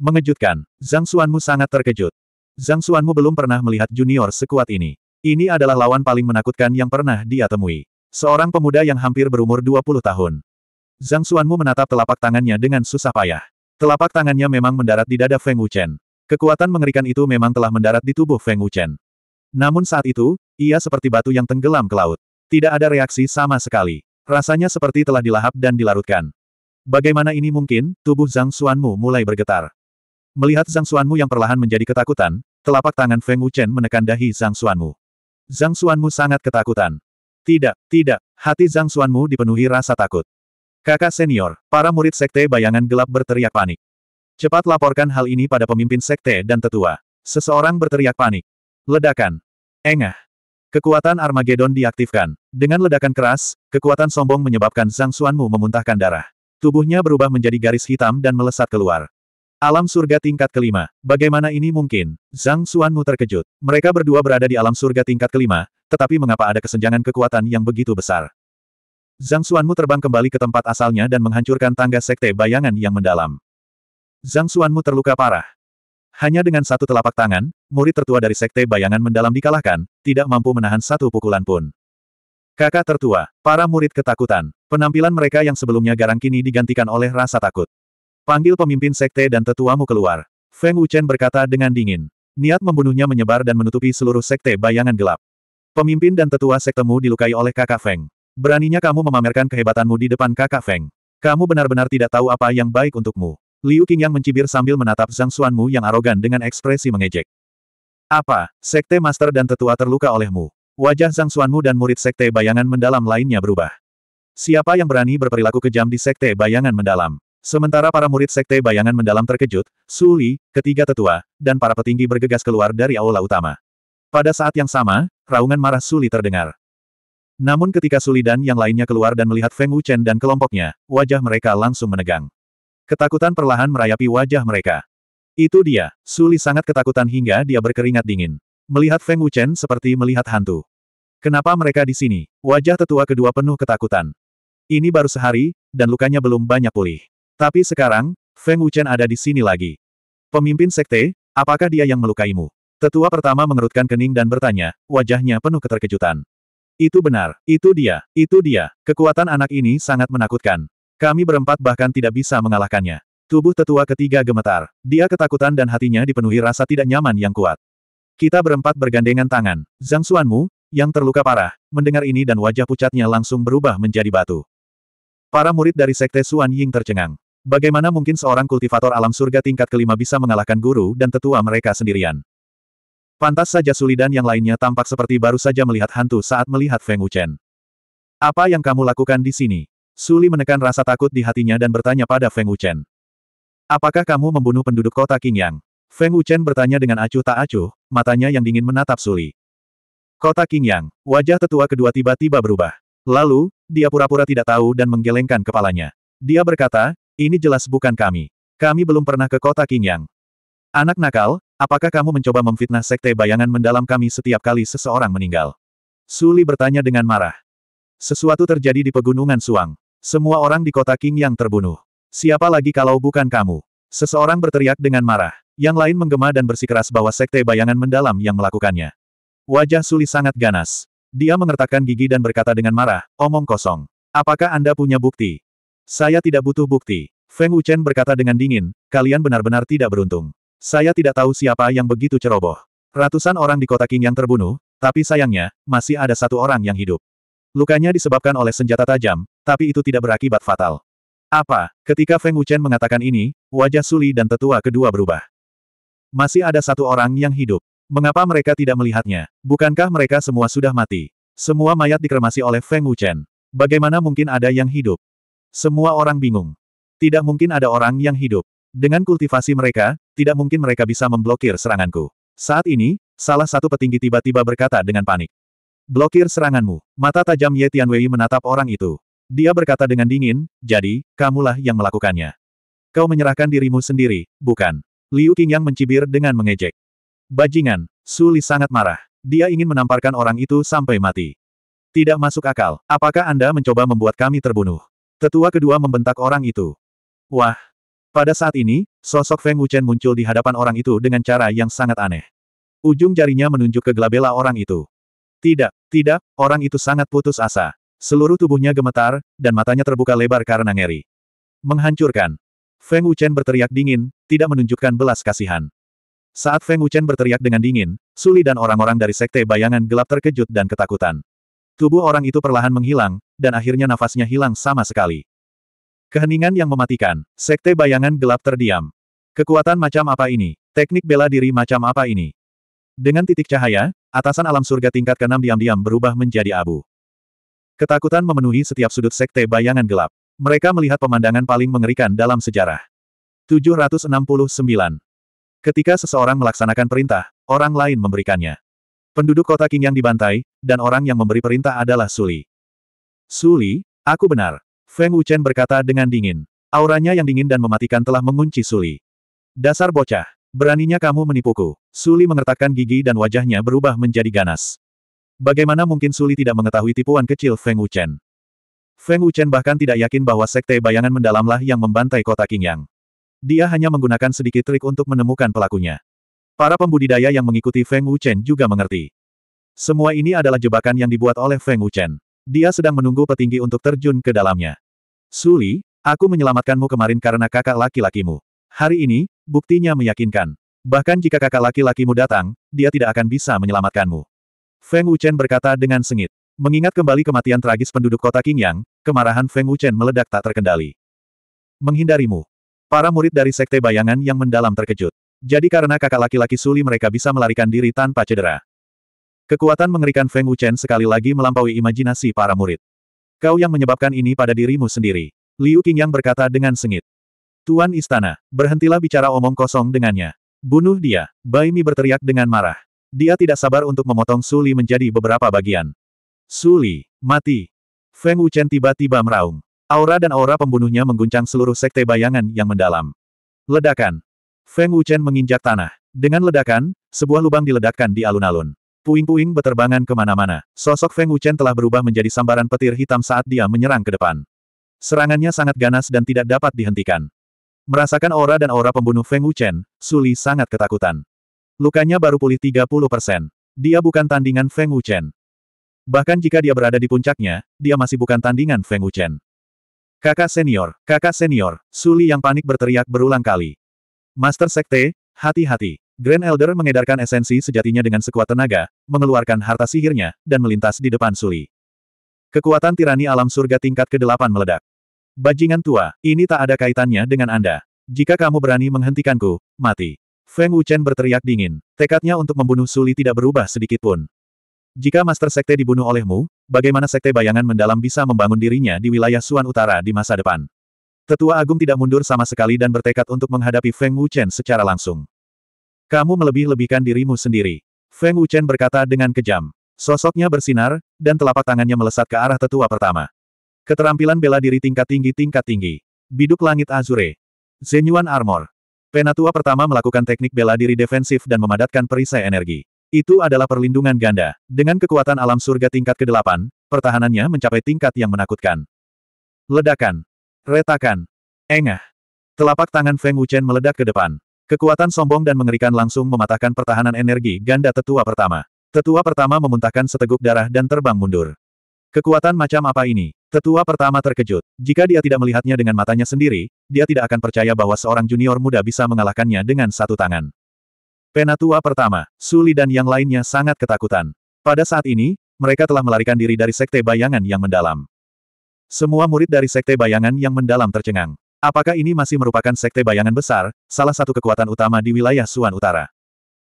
Mengejutkan, Zhang Xuanmu sangat terkejut. Zhang Xuanmu belum pernah melihat junior sekuat ini. Ini adalah lawan paling menakutkan yang pernah dia temui. Seorang pemuda yang hampir berumur 20 tahun. Zhang Xuanmu menatap telapak tangannya dengan susah payah. Telapak tangannya memang mendarat di dada Feng Wuchen. Kekuatan mengerikan itu memang telah mendarat di tubuh Feng Wuchen. Namun saat itu, ia seperti batu yang tenggelam ke laut. Tidak ada reaksi sama sekali. Rasanya seperti telah dilahap dan dilarutkan. Bagaimana ini mungkin, tubuh Zhang Xuanmu mulai bergetar. Melihat Zhang Xuanmu yang perlahan menjadi ketakutan, telapak tangan Feng Wuchen menekan dahi Zhang Xuanmu. Zhang Xuanmu sangat ketakutan. Tidak, tidak, hati Zhang Xuanmu dipenuhi rasa takut. Kakak senior, para murid sekte bayangan gelap berteriak panik. Cepat laporkan hal ini pada pemimpin sekte dan tetua. Seseorang berteriak panik. Ledakan. Engah. Kekuatan Armageddon diaktifkan. Dengan ledakan keras, kekuatan sombong menyebabkan Zhang Xuanmu memuntahkan darah. Tubuhnya berubah menjadi garis hitam dan melesat keluar. Alam surga tingkat kelima. Bagaimana ini mungkin? Zhang Xuanmu terkejut. Mereka berdua berada di alam surga tingkat kelima, tetapi mengapa ada kesenjangan kekuatan yang begitu besar? Zhang Xuanmu terbang kembali ke tempat asalnya dan menghancurkan tangga sekte bayangan yang mendalam. Zhang Xuanmu terluka parah. Hanya dengan satu telapak tangan, murid tertua dari sekte bayangan mendalam dikalahkan, tidak mampu menahan satu pukulan pun. Kakak tertua, para murid ketakutan. Penampilan mereka yang sebelumnya garang kini digantikan oleh rasa takut. Panggil pemimpin sekte dan tetuamu keluar. Feng Wuchen berkata dengan dingin. Niat membunuhnya menyebar dan menutupi seluruh sekte bayangan gelap. Pemimpin dan tetua sektemu dilukai oleh kakak Feng. Beraninya kamu memamerkan kehebatanmu di depan kakak Feng. Kamu benar-benar tidak tahu apa yang baik untukmu. Liu Qingyang mencibir sambil menatap Zhang Xuanmu yang arogan dengan ekspresi mengejek. Apa, sekte master dan tetua terluka olehmu? Wajah Zhang Xuanmu dan murid sekte bayangan mendalam lainnya berubah. Siapa yang berani berperilaku kejam di sekte bayangan mendalam? Sementara para murid Sekte Bayangan mendalam terkejut, Suli, ketiga tetua, dan para petinggi bergegas keluar dari aula utama. Pada saat yang sama, raungan marah Suli terdengar. Namun ketika Suli dan yang lainnya keluar dan melihat Feng Wuchen dan kelompoknya, wajah mereka langsung menegang. Ketakutan perlahan merayapi wajah mereka. Itu dia, Suli sangat ketakutan hingga dia berkeringat dingin. Melihat Feng Wuchen seperti melihat hantu. Kenapa mereka di sini? Wajah tetua kedua penuh ketakutan. Ini baru sehari, dan lukanya belum banyak pulih. Tapi sekarang, Feng Wuchen ada di sini lagi. Pemimpin sekte, apakah dia yang melukaimu? Tetua pertama mengerutkan kening dan bertanya, wajahnya penuh keterkejutan. Itu benar, itu dia, itu dia, kekuatan anak ini sangat menakutkan. Kami berempat bahkan tidak bisa mengalahkannya. Tubuh tetua ketiga gemetar, dia ketakutan dan hatinya dipenuhi rasa tidak nyaman yang kuat. Kita berempat bergandengan tangan, Zhang Xuanmu, yang terluka parah, mendengar ini dan wajah pucatnya langsung berubah menjadi batu. Para murid dari Sekte Xuan Ying tercengang. Bagaimana mungkin seorang kultivator alam surga tingkat kelima bisa mengalahkan guru dan tetua mereka sendirian? Pantas saja Suli dan yang lainnya tampak seperti baru saja melihat hantu saat melihat Feng Wuchen. Apa yang kamu lakukan di sini? Suli menekan rasa takut di hatinya dan bertanya pada Feng Wuchen. Apakah kamu membunuh penduduk kota Qingyang? Feng Wuchen bertanya dengan acuh tak acuh, matanya yang dingin menatap Suli. Kota Qingyang, wajah tetua kedua tiba-tiba berubah. Lalu, dia pura-pura tidak tahu dan menggelengkan kepalanya. Dia berkata, ini jelas bukan kami. Kami belum pernah ke kota Qingyang. Anak nakal, apakah kamu mencoba memfitnah sekte bayangan mendalam kami setiap kali seseorang meninggal? Suli bertanya dengan marah. Sesuatu terjadi di pegunungan Suang. Semua orang di kota Qingyang terbunuh. Siapa lagi kalau bukan kamu? Seseorang berteriak dengan marah. Yang lain menggema dan bersikeras bahwa sekte bayangan mendalam yang melakukannya. Wajah Suli sangat ganas. Dia mengertakkan gigi dan berkata dengan marah, omong kosong. Apakah Anda punya bukti? Saya tidak butuh bukti. Feng Wuchen berkata dengan dingin, kalian benar-benar tidak beruntung. Saya tidak tahu siapa yang begitu ceroboh. Ratusan orang di kota King yang terbunuh, tapi sayangnya, masih ada satu orang yang hidup. Lukanya disebabkan oleh senjata tajam, tapi itu tidak berakibat fatal. Apa? Ketika Feng Wuchen mengatakan ini, wajah Suli dan tetua kedua berubah. Masih ada satu orang yang hidup. Mengapa mereka tidak melihatnya? Bukankah mereka semua sudah mati? Semua mayat dikremasi oleh Feng Wuchen. Bagaimana mungkin ada yang hidup? Semua orang bingung. Tidak mungkin ada orang yang hidup. Dengan kultivasi mereka, tidak mungkin mereka bisa memblokir seranganku. Saat ini, salah satu petinggi tiba-tiba berkata dengan panik. Blokir seranganmu. Mata tajam Ye Tianwei menatap orang itu. Dia berkata dengan dingin, jadi, kamulah yang melakukannya. Kau menyerahkan dirimu sendiri, bukan? Liu Qingyang mencibir dengan mengejek. Bajingan, Suli sangat marah. Dia ingin menamparkan orang itu sampai mati. Tidak masuk akal. Apakah Anda mencoba membuat kami terbunuh? Tetua kedua membentak orang itu. Wah! Pada saat ini, sosok Feng Wuchen muncul di hadapan orang itu dengan cara yang sangat aneh. Ujung jarinya menunjuk ke gelabela orang itu. Tidak, tidak, orang itu sangat putus asa. Seluruh tubuhnya gemetar, dan matanya terbuka lebar karena ngeri. Menghancurkan. Feng Wuchen berteriak dingin, tidak menunjukkan belas kasihan. Saat Feng Wuchen berteriak dengan dingin, Suli dan orang-orang dari Sekte Bayangan Gelap terkejut dan ketakutan. Tubuh orang itu perlahan menghilang, dan akhirnya nafasnya hilang sama sekali. Keheningan yang mematikan, sekte bayangan gelap terdiam. Kekuatan macam apa ini? Teknik bela diri macam apa ini? Dengan titik cahaya, atasan alam surga tingkat keenam diam-diam berubah menjadi abu. Ketakutan memenuhi setiap sudut sekte bayangan gelap. Mereka melihat pemandangan paling mengerikan dalam sejarah. 769. Ketika seseorang melaksanakan perintah, orang lain memberikannya. Penduduk kota King yang dibantai, dan orang yang memberi perintah adalah Suli. Suli, aku benar. Feng Wuchen berkata dengan dingin. Auranya yang dingin dan mematikan telah mengunci Suli. Dasar bocah, beraninya kamu menipuku. Suli mengertakkan gigi dan wajahnya berubah menjadi ganas. Bagaimana mungkin Suli tidak mengetahui tipuan kecil Feng Wuchen? Feng Wuchen bahkan tidak yakin bahwa sekte bayangan mendalamlah yang membantai kota King yang. Dia hanya menggunakan sedikit trik untuk menemukan pelakunya. Para pembudidaya yang mengikuti Feng Wuchen juga mengerti. Semua ini adalah jebakan yang dibuat oleh Feng Wuchen. Dia sedang menunggu petinggi untuk terjun ke dalamnya. Suli, aku menyelamatkanmu kemarin karena kakak laki-lakimu. Hari ini, buktinya meyakinkan. Bahkan jika kakak laki-lakimu datang, dia tidak akan bisa menyelamatkanmu. Feng Wuchen berkata dengan sengit. Mengingat kembali kematian tragis penduduk kota Qingyang, kemarahan Feng Wuchen meledak tak terkendali. Menghindarimu. Para murid dari Sekte Bayangan yang mendalam terkejut. Jadi karena kakak laki-laki Suli mereka bisa melarikan diri tanpa cedera. Kekuatan mengerikan Feng Wuchen sekali lagi melampaui imajinasi para murid. Kau yang menyebabkan ini pada dirimu sendiri. Liu Qingyang berkata dengan sengit. Tuan Istana, berhentilah bicara omong kosong dengannya. Bunuh dia, Bai Mi berteriak dengan marah. Dia tidak sabar untuk memotong Suli menjadi beberapa bagian. Suli, mati. Feng Wuchen tiba-tiba meraung. Aura dan aura pembunuhnya mengguncang seluruh sekte bayangan yang mendalam. Ledakan, Feng Wuchen menginjak tanah. Dengan ledakan, sebuah lubang diledakkan di alun-alun. Puing-puing beterbangan kemana-mana. Sosok Feng Wuchen telah berubah menjadi sambaran petir hitam saat dia menyerang ke depan. Serangannya sangat ganas dan tidak dapat dihentikan. Merasakan aura dan aura pembunuh Feng Wuchen, Suli sangat ketakutan. Lukanya baru pulih 30 persen. Dia bukan tandingan Feng Wuchen. Bahkan jika dia berada di puncaknya, dia masih bukan tandingan Feng Wuchen. Kakak senior, kakak senior, Suli yang panik berteriak berulang kali. Master Sekte, hati-hati. Grand Elder mengedarkan esensi sejatinya dengan sekuat tenaga, mengeluarkan harta sihirnya, dan melintas di depan Suli. Kekuatan tirani alam surga tingkat ke-8 meledak. Bajingan tua, ini tak ada kaitannya dengan Anda. Jika kamu berani menghentikanku, mati. Feng Wuchen berteriak dingin. Tekadnya untuk membunuh Suli tidak berubah sedikit pun. Jika Master Sekte dibunuh olehmu, bagaimana Sekte bayangan mendalam bisa membangun dirinya di wilayah Suan Utara di masa depan? Tetua Agung tidak mundur sama sekali dan bertekad untuk menghadapi Feng Wuchen secara langsung. Kamu melebih-lebihkan dirimu sendiri. Feng Wuchen berkata dengan kejam. Sosoknya bersinar, dan telapak tangannya melesat ke arah tetua pertama. Keterampilan bela diri tingkat tinggi tingkat tinggi. Biduk langit azure. Zenyuan armor. Penatua pertama melakukan teknik bela diri defensif dan memadatkan perisai energi. Itu adalah perlindungan ganda. Dengan kekuatan alam surga tingkat ke-8, pertahanannya mencapai tingkat yang menakutkan. Ledakan. Retakan. Engah. Telapak tangan Feng Wuchen meledak ke depan. Kekuatan sombong dan mengerikan langsung mematahkan pertahanan energi ganda tetua pertama. Tetua pertama memuntahkan seteguk darah dan terbang mundur. Kekuatan macam apa ini? Tetua pertama terkejut. Jika dia tidak melihatnya dengan matanya sendiri, dia tidak akan percaya bahwa seorang junior muda bisa mengalahkannya dengan satu tangan. Penatua pertama, Suli dan yang lainnya sangat ketakutan. Pada saat ini, mereka telah melarikan diri dari sekte bayangan yang mendalam. Semua murid dari Sekte Bayangan yang mendalam tercengang. Apakah ini masih merupakan Sekte Bayangan besar, salah satu kekuatan utama di wilayah Suan Utara?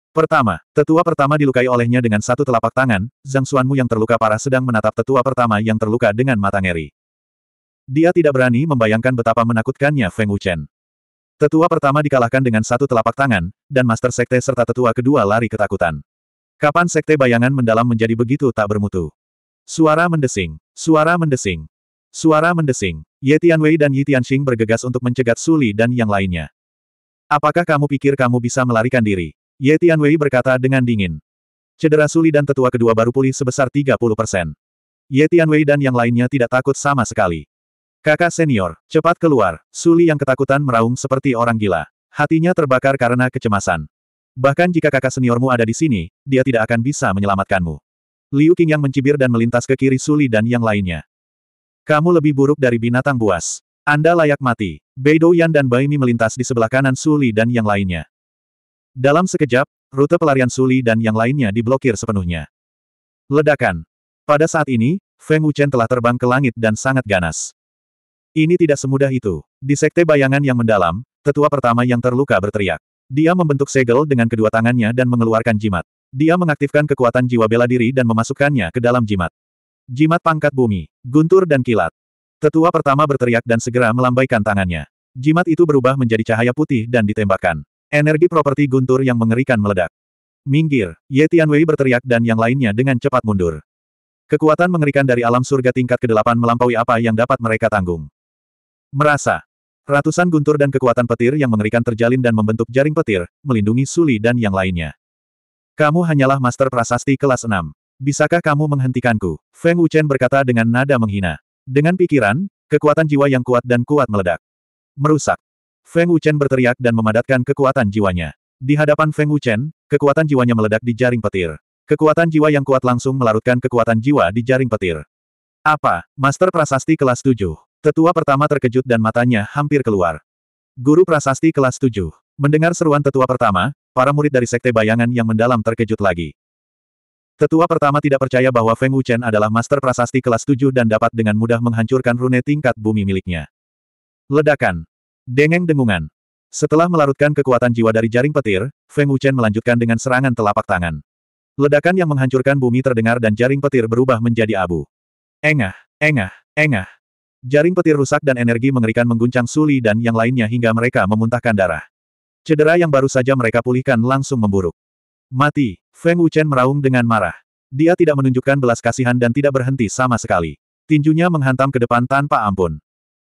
Pertama, tetua pertama dilukai olehnya dengan satu telapak tangan, Zhang Xuanmu yang terluka parah sedang menatap tetua pertama yang terluka dengan mata ngeri. Dia tidak berani membayangkan betapa menakutkannya Feng Wuchen. Tetua pertama dikalahkan dengan satu telapak tangan, dan Master Sekte serta tetua kedua lari ketakutan. Kapan Sekte Bayangan mendalam menjadi begitu tak bermutu? Suara mendesing. Suara mendesing. Suara mendesing. Ye Tianwei dan Yi Tianxing bergegas untuk mencegat Suli dan yang lainnya. Apakah kamu pikir kamu bisa melarikan diri? Ye Tianwei berkata dengan dingin. Cedera Suli dan tetua kedua baru pulih sebesar 30 persen. Ye Tianwei dan yang lainnya tidak takut sama sekali. Kakak senior, cepat keluar. Suli yang ketakutan meraung seperti orang gila. Hatinya terbakar karena kecemasan. Bahkan jika kakak seniormu ada di sini, dia tidak akan bisa menyelamatkanmu. Liu Qing yang mencibir dan melintas ke kiri Suli dan yang lainnya. Kamu lebih buruk dari binatang buas. Anda layak mati. Beidou Yan dan Baimi melintas di sebelah kanan Suli dan yang lainnya. Dalam sekejap, rute pelarian Suli dan yang lainnya diblokir sepenuhnya. Ledakan. Pada saat ini, Feng Wuchen telah terbang ke langit dan sangat ganas. Ini tidak semudah itu. Di sekte bayangan yang mendalam, tetua pertama yang terluka berteriak. Dia membentuk segel dengan kedua tangannya dan mengeluarkan jimat. Dia mengaktifkan kekuatan jiwa bela diri dan memasukkannya ke dalam jimat. Jimat pangkat bumi, guntur dan kilat. Tetua pertama berteriak dan segera melambaikan tangannya. Jimat itu berubah menjadi cahaya putih dan ditembakkan. Energi properti guntur yang mengerikan meledak. Minggir, Ye Tianwei berteriak dan yang lainnya dengan cepat mundur. Kekuatan mengerikan dari alam surga tingkat ke-8 melampaui apa yang dapat mereka tanggung. Merasa. Ratusan guntur dan kekuatan petir yang mengerikan terjalin dan membentuk jaring petir, melindungi Suli dan yang lainnya. Kamu hanyalah master prasasti kelas 6. Bisakah kamu menghentikanku? Feng Wuchen berkata dengan nada menghina. Dengan pikiran, kekuatan jiwa yang kuat dan kuat meledak. Merusak. Feng Wuchen berteriak dan memadatkan kekuatan jiwanya. Di hadapan Feng Wuchen, kekuatan jiwanya meledak di jaring petir. Kekuatan jiwa yang kuat langsung melarutkan kekuatan jiwa di jaring petir. Apa? Master Prasasti kelas 7. Tetua pertama terkejut dan matanya hampir keluar. Guru Prasasti kelas 7. Mendengar seruan tetua pertama, para murid dari Sekte Bayangan yang mendalam terkejut lagi. Tetua pertama tidak percaya bahwa Feng Wuchen adalah master prasasti kelas 7 dan dapat dengan mudah menghancurkan rune tingkat bumi miliknya. Ledakan. Dengeng dengungan. Setelah melarutkan kekuatan jiwa dari jaring petir, Feng Wuchen melanjutkan dengan serangan telapak tangan. Ledakan yang menghancurkan bumi terdengar dan jaring petir berubah menjadi abu. Engah, engah, engah. Jaring petir rusak dan energi mengerikan mengguncang Suli dan yang lainnya hingga mereka memuntahkan darah. Cedera yang baru saja mereka pulihkan langsung memburuk. Mati, Feng Wuchen meraung dengan marah. Dia tidak menunjukkan belas kasihan dan tidak berhenti sama sekali. Tinjunya menghantam ke depan tanpa ampun.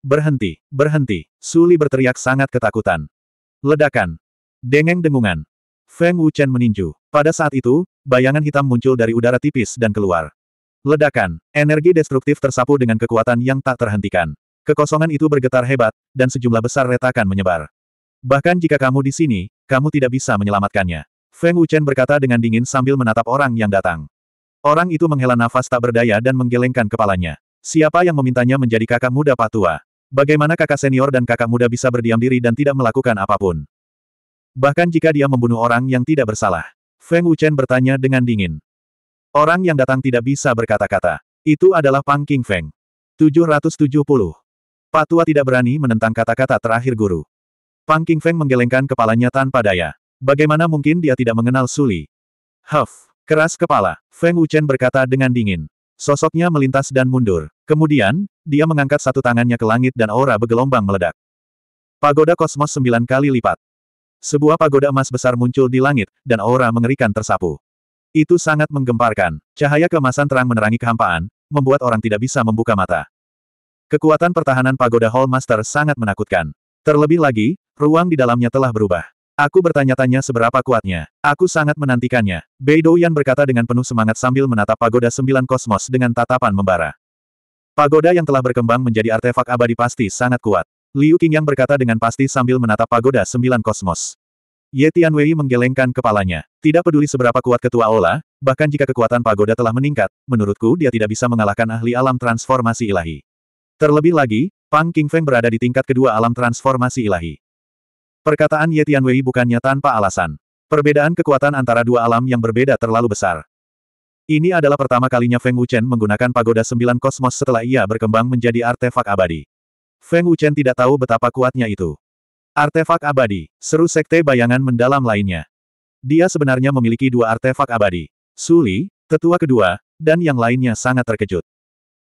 Berhenti, berhenti, Suli berteriak sangat ketakutan. Ledakan. Dengeng dengungan. Feng Wuchen meninju. Pada saat itu, bayangan hitam muncul dari udara tipis dan keluar. Ledakan, energi destruktif tersapu dengan kekuatan yang tak terhentikan. Kekosongan itu bergetar hebat, dan sejumlah besar retakan menyebar. Bahkan jika kamu di sini, kamu tidak bisa menyelamatkannya. Feng Wuchen berkata dengan dingin sambil menatap orang yang datang. Orang itu menghela nafas tak berdaya dan menggelengkan kepalanya. Siapa yang memintanya menjadi kakak muda patua? Bagaimana kakak senior dan kakak muda bisa berdiam diri dan tidak melakukan apapun? Bahkan jika dia membunuh orang yang tidak bersalah. Feng Wuchen bertanya dengan dingin. Orang yang datang tidak bisa berkata-kata. Itu adalah Pang King Feng. 770. Patua tidak berani menentang kata-kata terakhir guru. Pang King Feng menggelengkan kepalanya tanpa daya. Bagaimana mungkin dia tidak mengenal Suli? Huff, keras kepala, Feng Wuchen berkata dengan dingin. Sosoknya melintas dan mundur. Kemudian, dia mengangkat satu tangannya ke langit dan aura bergelombang meledak. Pagoda kosmos sembilan kali lipat. Sebuah pagoda emas besar muncul di langit, dan aura mengerikan tersapu. Itu sangat menggemparkan. Cahaya kemasan terang menerangi kehampaan, membuat orang tidak bisa membuka mata. Kekuatan pertahanan pagoda Hall Master sangat menakutkan. Terlebih lagi, ruang di dalamnya telah berubah. Aku bertanya-tanya seberapa kuatnya. Aku sangat menantikannya. Beidou Yan berkata dengan penuh semangat sambil menatap pagoda sembilan kosmos dengan tatapan membara. Pagoda yang telah berkembang menjadi artefak abadi pasti sangat kuat. Liu Qingyang berkata dengan pasti sambil menatap pagoda sembilan kosmos. Ye Tianwei menggelengkan kepalanya. Tidak peduli seberapa kuat ketua Ola, bahkan jika kekuatan pagoda telah meningkat, menurutku dia tidak bisa mengalahkan ahli alam transformasi ilahi. Terlebih lagi, Pang Qingfeng berada di tingkat kedua alam transformasi ilahi. Perkataan Ye Tianwei bukannya tanpa alasan. Perbedaan kekuatan antara dua alam yang berbeda terlalu besar. Ini adalah pertama kalinya Feng Wuchen menggunakan pagoda sembilan kosmos setelah ia berkembang menjadi artefak abadi. Feng Wuchen tidak tahu betapa kuatnya itu. Artefak abadi, seru sekte bayangan mendalam lainnya. Dia sebenarnya memiliki dua artefak abadi. Suli, tetua kedua, dan yang lainnya sangat terkejut.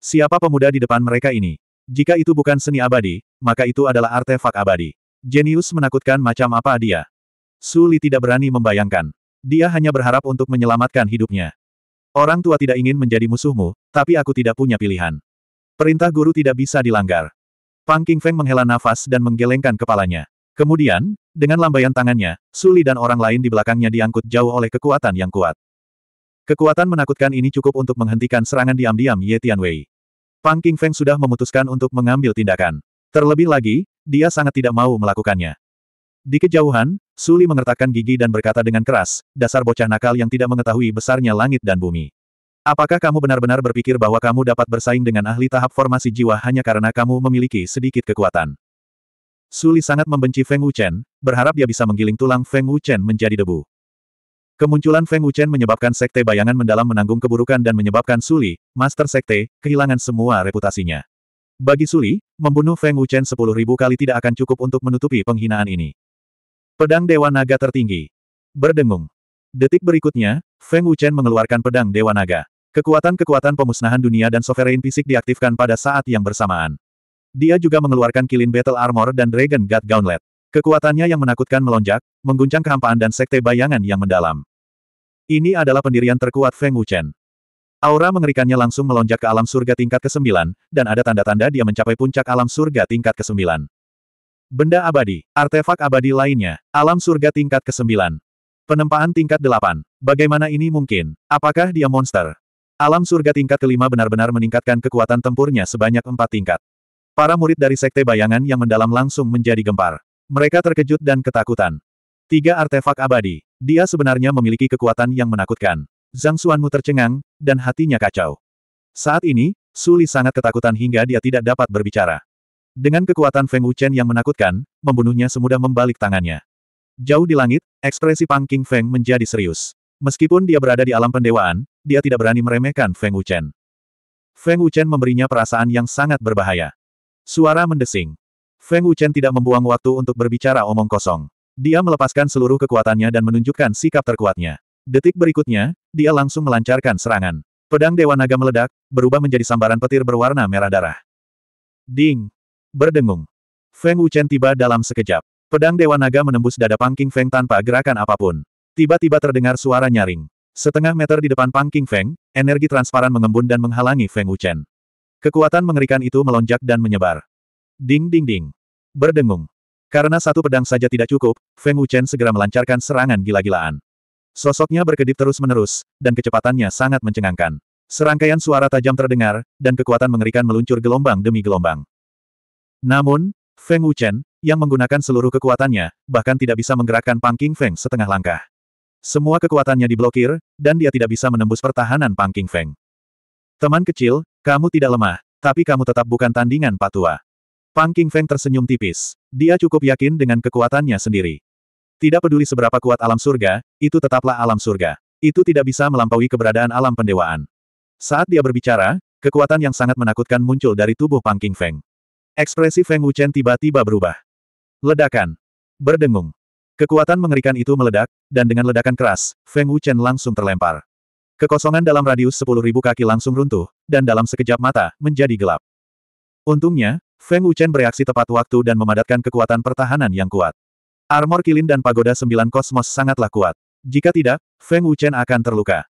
Siapa pemuda di depan mereka ini? Jika itu bukan seni abadi, maka itu adalah artefak abadi. Jenius menakutkan macam apa dia. Suli tidak berani membayangkan. Dia hanya berharap untuk menyelamatkan hidupnya. Orang tua tidak ingin menjadi musuhmu, tapi aku tidak punya pilihan. Perintah guru tidak bisa dilanggar. Pang King Feng menghela nafas dan menggelengkan kepalanya. Kemudian, dengan lambaian tangannya, Suli dan orang lain di belakangnya diangkut jauh oleh kekuatan yang kuat. Kekuatan menakutkan ini cukup untuk menghentikan serangan diam-diam Ye Tianwei. Pang King Feng sudah memutuskan untuk mengambil tindakan. Terlebih lagi, dia sangat tidak mau melakukannya. Di kejauhan, Suli mengertakkan gigi dan berkata dengan keras, dasar bocah nakal yang tidak mengetahui besarnya langit dan bumi. Apakah kamu benar-benar berpikir bahwa kamu dapat bersaing dengan ahli tahap formasi jiwa hanya karena kamu memiliki sedikit kekuatan? Suli sangat membenci Feng Wuchen, berharap dia bisa menggiling tulang Feng Wuchen menjadi debu. Kemunculan Feng Wuchen menyebabkan sekte bayangan mendalam menanggung keburukan dan menyebabkan Suli, Master Sekte, kehilangan semua reputasinya. Bagi Suli, membunuh Feng Wuchen ribu kali tidak akan cukup untuk menutupi penghinaan ini. Pedang Dewa Naga tertinggi. Berdengung. Detik berikutnya, Feng Wuchen mengeluarkan pedang Dewa Naga. Kekuatan-kekuatan pemusnahan dunia dan sovereign fisik diaktifkan pada saat yang bersamaan. Dia juga mengeluarkan kilin battle armor dan dragon god gauntlet. Kekuatannya yang menakutkan melonjak, mengguncang kehampaan dan sekte bayangan yang mendalam. Ini adalah pendirian terkuat Feng Wuchen. Aura mengerikannya langsung melonjak ke alam surga tingkat ke-9, dan ada tanda-tanda dia mencapai puncak alam surga tingkat ke-9. Benda abadi, artefak abadi lainnya, alam surga tingkat ke-9. Penempaan tingkat 8. Bagaimana ini mungkin? Apakah dia monster? Alam surga tingkat kelima benar-benar meningkatkan kekuatan tempurnya sebanyak empat tingkat. Para murid dari Sekte Bayangan yang mendalam langsung menjadi gempar. Mereka terkejut dan ketakutan. Tiga artefak abadi. Dia sebenarnya memiliki kekuatan yang menakutkan. Zhang Xuanmu tercengang, dan hatinya kacau. Saat ini, Suli sangat ketakutan hingga dia tidak dapat berbicara. Dengan kekuatan Feng Wuchen yang menakutkan, membunuhnya semudah membalik tangannya. Jauh di langit, ekspresi Pang King Feng menjadi serius. Meskipun dia berada di alam pendewaan, dia tidak berani meremehkan Feng Wuchen. Feng Wuchen memberinya perasaan yang sangat berbahaya. Suara mendesing. Feng Wuchen tidak membuang waktu untuk berbicara omong kosong. Dia melepaskan seluruh kekuatannya dan menunjukkan sikap terkuatnya. Detik berikutnya, dia langsung melancarkan serangan. Pedang Dewa Naga meledak, berubah menjadi sambaran petir berwarna merah darah. Ding! Berdengung. Feng Wuchen tiba dalam sekejap. Pedang Dewa Naga menembus dada Pang King Feng tanpa gerakan apapun. Tiba-tiba terdengar suara nyaring. Setengah meter di depan Pang King Feng, energi transparan mengembun dan menghalangi Feng Wuchen. Kekuatan mengerikan itu melonjak dan menyebar. Ding ding ding. Berdengung. Karena satu pedang saja tidak cukup, Feng Wuchen segera melancarkan serangan gila-gilaan. Sosoknya berkedip terus-menerus, dan kecepatannya sangat mencengangkan. Serangkaian suara tajam terdengar, dan kekuatan mengerikan meluncur gelombang demi gelombang. Namun, Feng Wuchen, yang menggunakan seluruh kekuatannya, bahkan tidak bisa menggerakkan Pang King Feng setengah langkah. Semua kekuatannya diblokir, dan dia tidak bisa menembus pertahanan Pang King Feng. Teman kecil, kamu tidak lemah, tapi kamu tetap bukan tandingan patua. Pang King Feng tersenyum tipis. Dia cukup yakin dengan kekuatannya sendiri. Tidak peduli seberapa kuat alam surga, itu tetaplah alam surga. Itu tidak bisa melampaui keberadaan alam pendewaan. Saat dia berbicara, kekuatan yang sangat menakutkan muncul dari tubuh Pang King Feng. Ekspresi Feng Wuchen tiba-tiba berubah. Ledakan. Berdengung. Kekuatan mengerikan itu meledak, dan dengan ledakan keras, Feng Wuchen langsung terlempar. Kekosongan dalam radius 10.000 kaki langsung runtuh, dan dalam sekejap mata, menjadi gelap. Untungnya, Feng Wuchen bereaksi tepat waktu dan memadatkan kekuatan pertahanan yang kuat. Armor Kilin dan Pagoda Sembilan Kosmos sangatlah kuat. Jika tidak, Feng Wuchen akan terluka.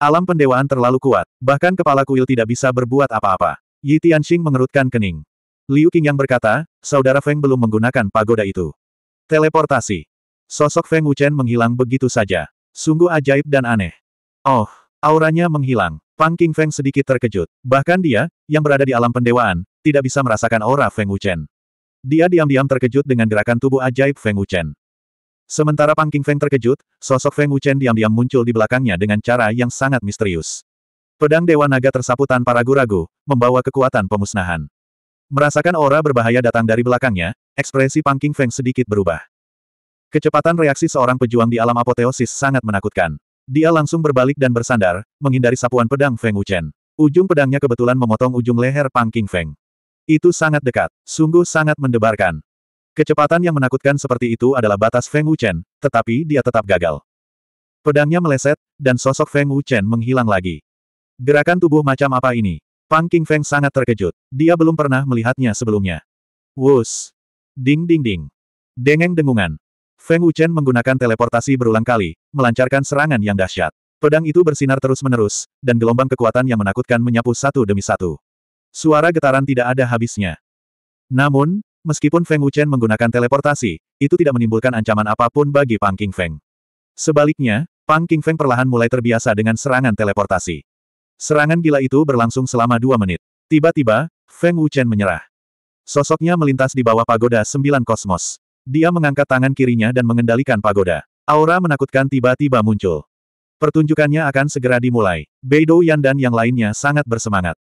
Alam pendewaan terlalu kuat, bahkan kepala kuil tidak bisa berbuat apa-apa. Yi Tianxing mengerutkan kening. Liu yang berkata, saudara Feng belum menggunakan pagoda itu. Teleportasi. Sosok Feng Wuchen menghilang begitu saja. Sungguh ajaib dan aneh. Oh, auranya menghilang. Pang King Feng sedikit terkejut. Bahkan dia, yang berada di alam pendewaan, tidak bisa merasakan aura Feng Wuchen. Dia diam-diam terkejut dengan gerakan tubuh ajaib Feng Wuchen. Sementara Pang King Feng terkejut, sosok Feng Wuchen diam-diam muncul di belakangnya dengan cara yang sangat misterius. Pedang Dewa Naga tersapu tanpa ragu-ragu, membawa kekuatan pemusnahan. Merasakan aura berbahaya datang dari belakangnya, ekspresi Pang King Feng sedikit berubah. Kecepatan reaksi seorang pejuang di alam apoteosis sangat menakutkan. Dia langsung berbalik dan bersandar, menghindari sapuan pedang Feng Wuchen. Ujung pedangnya kebetulan memotong ujung leher Pang King Feng. Itu sangat dekat, sungguh sangat mendebarkan. Kecepatan yang menakutkan seperti itu adalah batas Feng Wuchen, tetapi dia tetap gagal. Pedangnya meleset, dan sosok Feng Wuchen menghilang lagi. Gerakan tubuh macam apa ini? Pang King Feng sangat terkejut. Dia belum pernah melihatnya sebelumnya. Wus! Ding ding ding! Dengeng dengungan. Feng Wuchen menggunakan teleportasi berulang kali, melancarkan serangan yang dahsyat. Pedang itu bersinar terus-menerus, dan gelombang kekuatan yang menakutkan menyapu satu demi satu. Suara getaran tidak ada habisnya. Namun, meskipun Feng Wuchen menggunakan teleportasi, itu tidak menimbulkan ancaman apapun bagi Pang King Feng. Sebaliknya, Pang King Feng perlahan mulai terbiasa dengan serangan teleportasi. Serangan gila itu berlangsung selama dua menit. Tiba-tiba, Feng Wuchen menyerah. Sosoknya melintas di bawah pagoda sembilan kosmos. Dia mengangkat tangan kirinya dan mengendalikan pagoda. Aura menakutkan tiba-tiba muncul. Pertunjukannya akan segera dimulai. Beidou Yan dan yang lainnya sangat bersemangat.